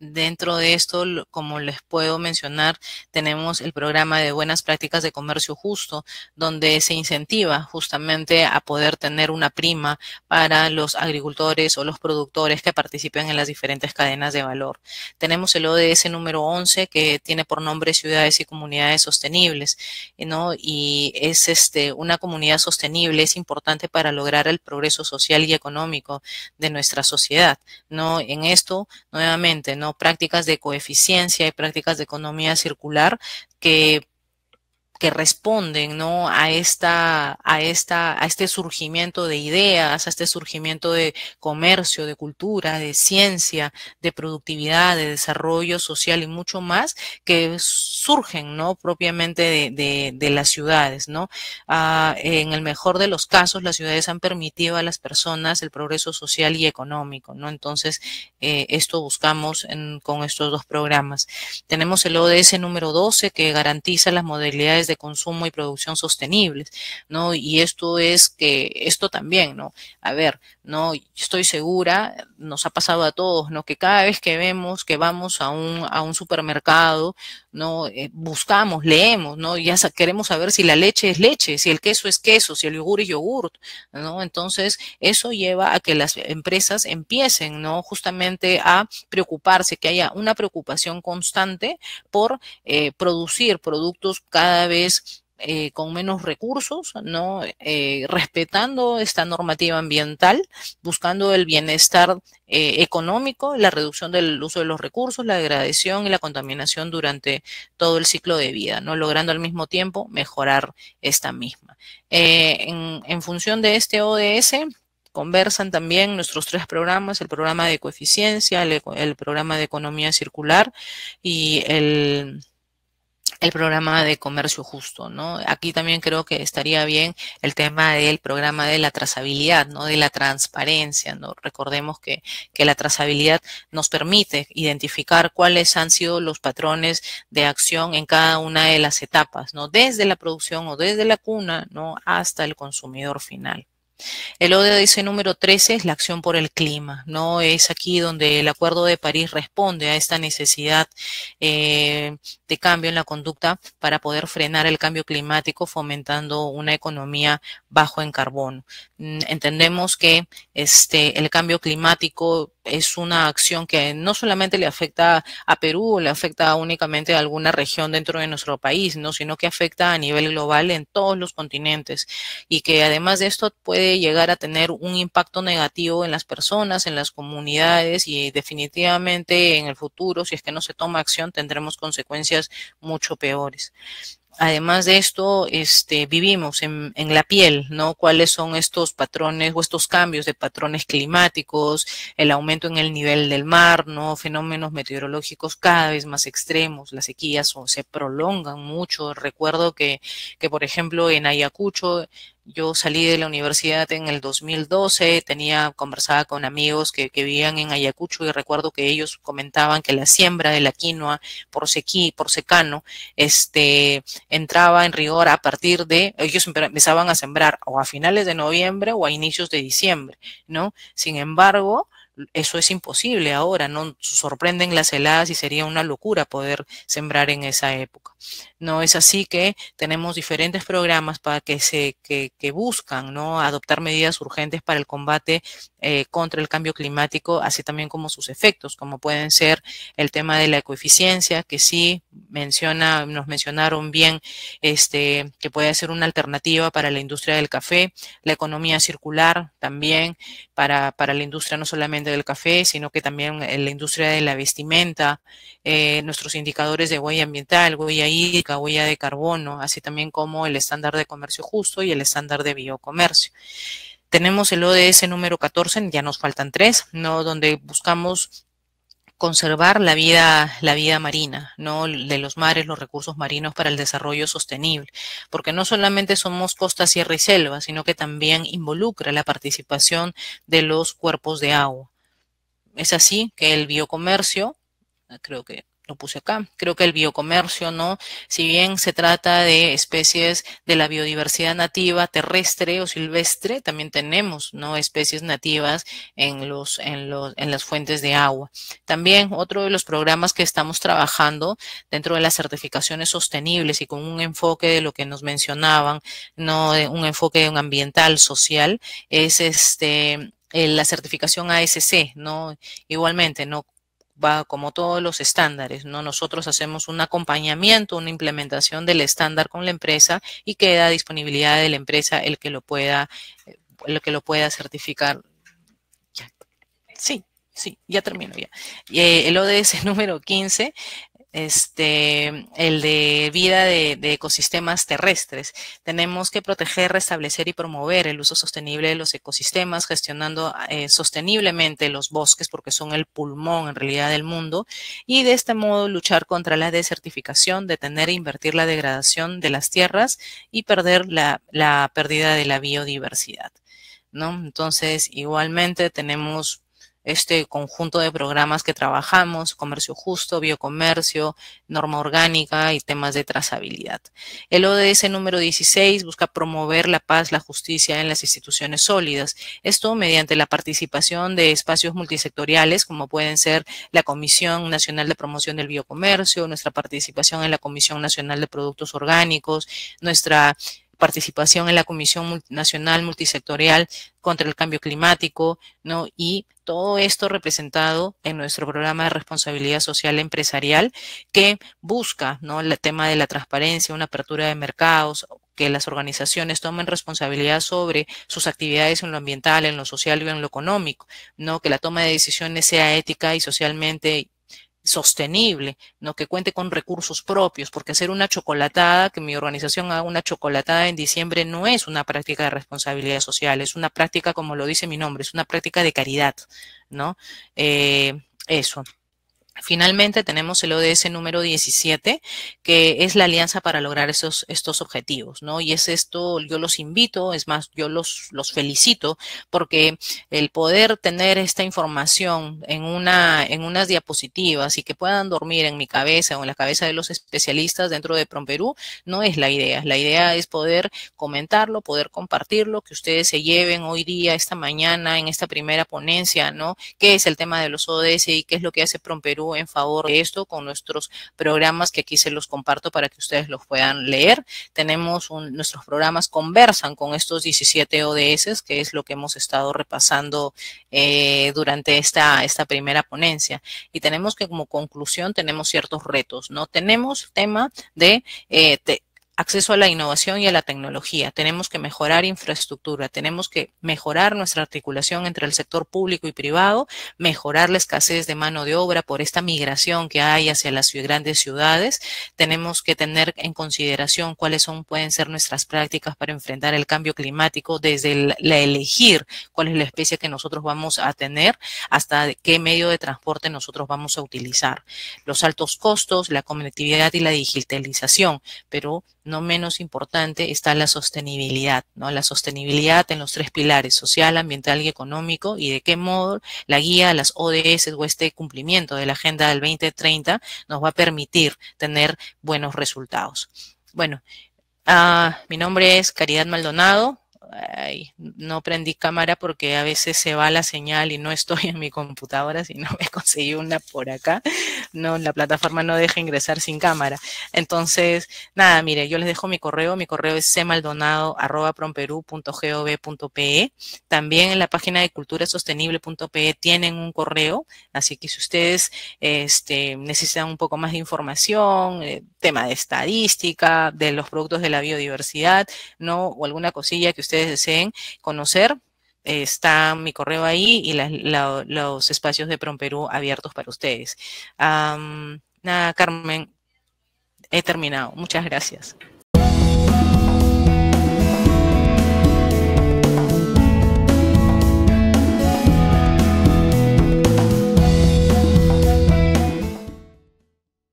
Dentro de esto, como les puedo mencionar, tenemos el programa de buenas prácticas de comercio justo, donde se incentiva justamente a poder tener una prima para los agricultores o los productores que participen en las diferentes cadenas de valor. Tenemos el ODS número 11, que tiene por nombre Ciudades y Comunidades Sostenibles, ¿no? Y es este, una comunidad sostenible, es importante para lograr el progreso social y económico de nuestra sociedad, ¿no? En esto, nuevamente, ¿no? prácticas de coeficiencia y prácticas de economía circular que que responden ¿no? a, esta, a, esta, a este surgimiento de ideas, a este surgimiento de comercio, de cultura, de ciencia, de productividad, de desarrollo social y mucho más que surgen ¿no? propiamente de, las ciudades. ¿no? Ah, en el mejor de los casos, las ciudades han permitido a las personas el progreso social y económico. ¿no? Entonces, eh, esto buscamos con estos dos programas. Tenemos el ODS número 12 que garantiza las modalidades de consumo y producción sostenibles, ¿no? Y esto es que, esto también, ¿no? A ver, ¿no? Estoy segura, nos ha pasado a todos, ¿no? Que cada vez que vemos que vamos a un, a un supermercado, ¿no? Eh, buscamos, leemos, ¿no? Ya queremos saber si la leche es leche, si el queso es queso, si el yogur es yogur, ¿no? Entonces, eso lleva a que las empresas empiecen, ¿no? Justamente a preocuparse, que haya una preocupación constante por eh, producir productos cada vez eh, con menos recursos, ¿no? Eh, respetando esta normativa ambiental, buscando el bienestar eh, económico, la reducción del uso de los recursos, la degradación y la contaminación durante todo el ciclo de vida, ¿no? logrando al mismo tiempo mejorar esta misma. En, función de este ODS, conversan también nuestros tres programas, el programa de coeficiencia, el programa de economía circular y el el programa de comercio justo, ¿no? Aquí también creo que estaría bien el tema del programa de la trazabilidad, ¿no? De la transparencia, ¿no? Recordemos que, que la trazabilidad nos permite identificar cuáles han sido los patrones de acción en cada una de las etapas, ¿no? Desde la producción o desde la cuna, ¿no? Hasta el consumidor final. El ODS número 13 es la acción por el clima, ¿no? Es aquí donde el Acuerdo de París responde a esta necesidad eh, de cambio en la conducta para poder frenar el cambio climático fomentando una economía bajo en carbono. Mm, entendemos que este, el cambio climático es una acción que no solamente le afecta a Perú, le afecta únicamente a alguna región dentro de nuestro país, ¿no? sino que afecta a nivel global en todos los continentes y que además de esto puede llegar a tener un impacto negativo en las personas, en las comunidades y definitivamente en el futuro, si es que no se toma acción, tendremos consecuencias mucho peores. Además de esto, este, vivimos en, la piel, ¿no? ¿Cuáles son estos patrones o estos cambios de patrones climáticos, el aumento en el nivel del mar, ¿no? Fenómenos meteorológicos cada vez más extremos, las sequías son, se prolongan mucho. Recuerdo que, que, por ejemplo, en Ayacucho yo salí de la universidad en el 2012, tenía conversada con amigos que, vivían en Ayacucho y recuerdo que ellos comentaban que la siembra de la quinoa por sequí, por secano, este, entraba en rigor a partir de, ellos empezaban a sembrar o a finales de noviembre o a inicios de diciembre, ¿no? Sin embargo, eso es imposible ahora, no sorprenden las heladas y sería una locura poder sembrar en esa época. No es así que tenemos diferentes programas para que se que, buscan no adoptar medidas urgentes para el combate eh, contra el cambio climático, así también como sus efectos, como pueden ser el tema de la ecoeficiencia, que sí menciona, nos mencionaron bien, este, que puede ser una alternativa para la industria del café, la economía circular también para la industria no solamente del café, sino que también en eh, la industria de la vestimenta, eh, nuestros indicadores de huella ambiental, huella hídrica, huella de carbono, así también como el estándar de comercio justo y el estándar de biocomercio. Tenemos el ODS número 14, ya nos faltan tres, ¿no? donde buscamos conservar la vida, la vida marina, ¿no? De los mares, los recursos marinos para el desarrollo sostenible. Porque no solamente somos costa, sierra y selva, sino que también involucra la participación de los cuerpos de agua es así que el biocomercio, ah, creo que lo puse acá, creo que el biocomercio, ¿no? Si bien se trata de especies de la biodiversidad nativa, terrestre o silvestre, también tenemos, ¿no? Especies nativas en, los, en, los, en las fuentes de agua. También otro de los programas que estamos trabajando dentro de las certificaciones sostenibles y con un enfoque de lo que nos mencionaban, ¿no? Un enfoque ambiental, social, es este, eh, la certificación ASC, ¿no? Igualmente, ¿no? va como todos los estándares, ¿no? Nosotros hacemos un acompañamiento, una implementación del estándar con la empresa y queda a disponibilidad de la empresa el que lo pueda, eh, el que lo pueda certificar. Sí, sí, ya termino ya. Eh, el ODS número 15 este, el de vida de, ecosistemas terrestres. Tenemos que proteger, restablecer y promover el uso sostenible de los ecosistemas, gestionando eh, sosteniblemente los bosques, porque son el pulmón en realidad del mundo, y de este modo luchar contra la desertificación, detener e invertir la degradación de las tierras y perder la, la pérdida de la biodiversidad. ¿no? Entonces, igualmente tenemos este conjunto de programas que trabajamos, comercio justo, biocomercio, norma orgánica y temas de trazabilidad. El ODS número 16 busca promover la paz, la justicia en las instituciones sólidas. Esto mediante la participación de espacios multisectoriales como pueden ser la Comisión Nacional de Promoción del Biocomercio, nuestra participación en la Comisión Nacional de Productos Orgánicos, nuestra participación en la Comisión multinacional Multisectorial contra el Cambio Climático, ¿no? Y todo esto representado en nuestro programa de responsabilidad social empresarial que busca, ¿no? El tema de la transparencia, una apertura de mercados, que las organizaciones tomen responsabilidad sobre sus actividades en lo ambiental, en lo social y en lo económico, ¿no? Que la toma de decisiones sea ética y socialmente sostenible, ¿no? que cuente con recursos propios, porque hacer una chocolatada, que mi organización haga una chocolatada en diciembre no es una práctica de responsabilidad social, es una práctica, como lo dice mi nombre, es una práctica de caridad, ¿no? Eh, eso. Finalmente tenemos el ODS número 17, que es la alianza para lograr esos, estos objetivos, ¿no? Y es esto, yo los invito, es más, yo los, los felicito, porque el poder tener esta información en, una, en unas diapositivas y que puedan dormir en mi cabeza o en la cabeza de los especialistas dentro de PromPerú, no es la idea. La idea es poder comentarlo, poder compartirlo, que ustedes se lleven hoy día, esta mañana, en esta primera ponencia, ¿no? ¿Qué es el tema de los ODS y qué es lo que hace PromPerú? en favor de esto con nuestros programas que aquí se los comparto para que ustedes los puedan leer. Tenemos nuestros programas conversan con estos 17 ODS, que es lo que hemos estado repasando eh, durante esta, esta primera ponencia. Y tenemos que como conclusión tenemos ciertos retos, ¿no? Tenemos tema de... Eh, acceso a la innovación y a la tecnología, tenemos que mejorar infraestructura, tenemos que mejorar nuestra articulación entre el sector público y privado, mejorar la escasez de mano de obra por esta migración que hay hacia las grandes ciudades, tenemos que tener en consideración cuáles son, pueden ser nuestras prácticas para enfrentar el cambio climático desde la elegir cuál es la especie que nosotros vamos a tener hasta qué medio de transporte nosotros vamos a utilizar, los altos costos, la conectividad y la digitalización, pero no menos importante, está la sostenibilidad, ¿no? La sostenibilidad en los tres pilares, social, ambiental y económico, y de qué modo la guía, las ODS o este cumplimiento de la Agenda del 2030 nos va a permitir tener buenos resultados. Bueno, ah, mi nombre es Caridad Maldonado, no prendí cámara porque a veces se va la señal y no estoy en mi computadora, si no me conseguí una por acá. No, la plataforma no deja ingresar sin cámara. Entonces, nada, mire, yo les dejo mi correo. Mi correo es cmaldonado.promperú.gov.pe. También en la página de culturasostenible.pe tienen un correo, así que si ustedes este, necesitan un poco más de información, eh, tema de estadística, de los productos de la biodiversidad, ¿no? O alguna cosilla que ustedes deseen conocer, está mi correo ahí y los espacios de Promperú abiertos para ustedes. nada, Carmen, he terminado. Muchas gracias.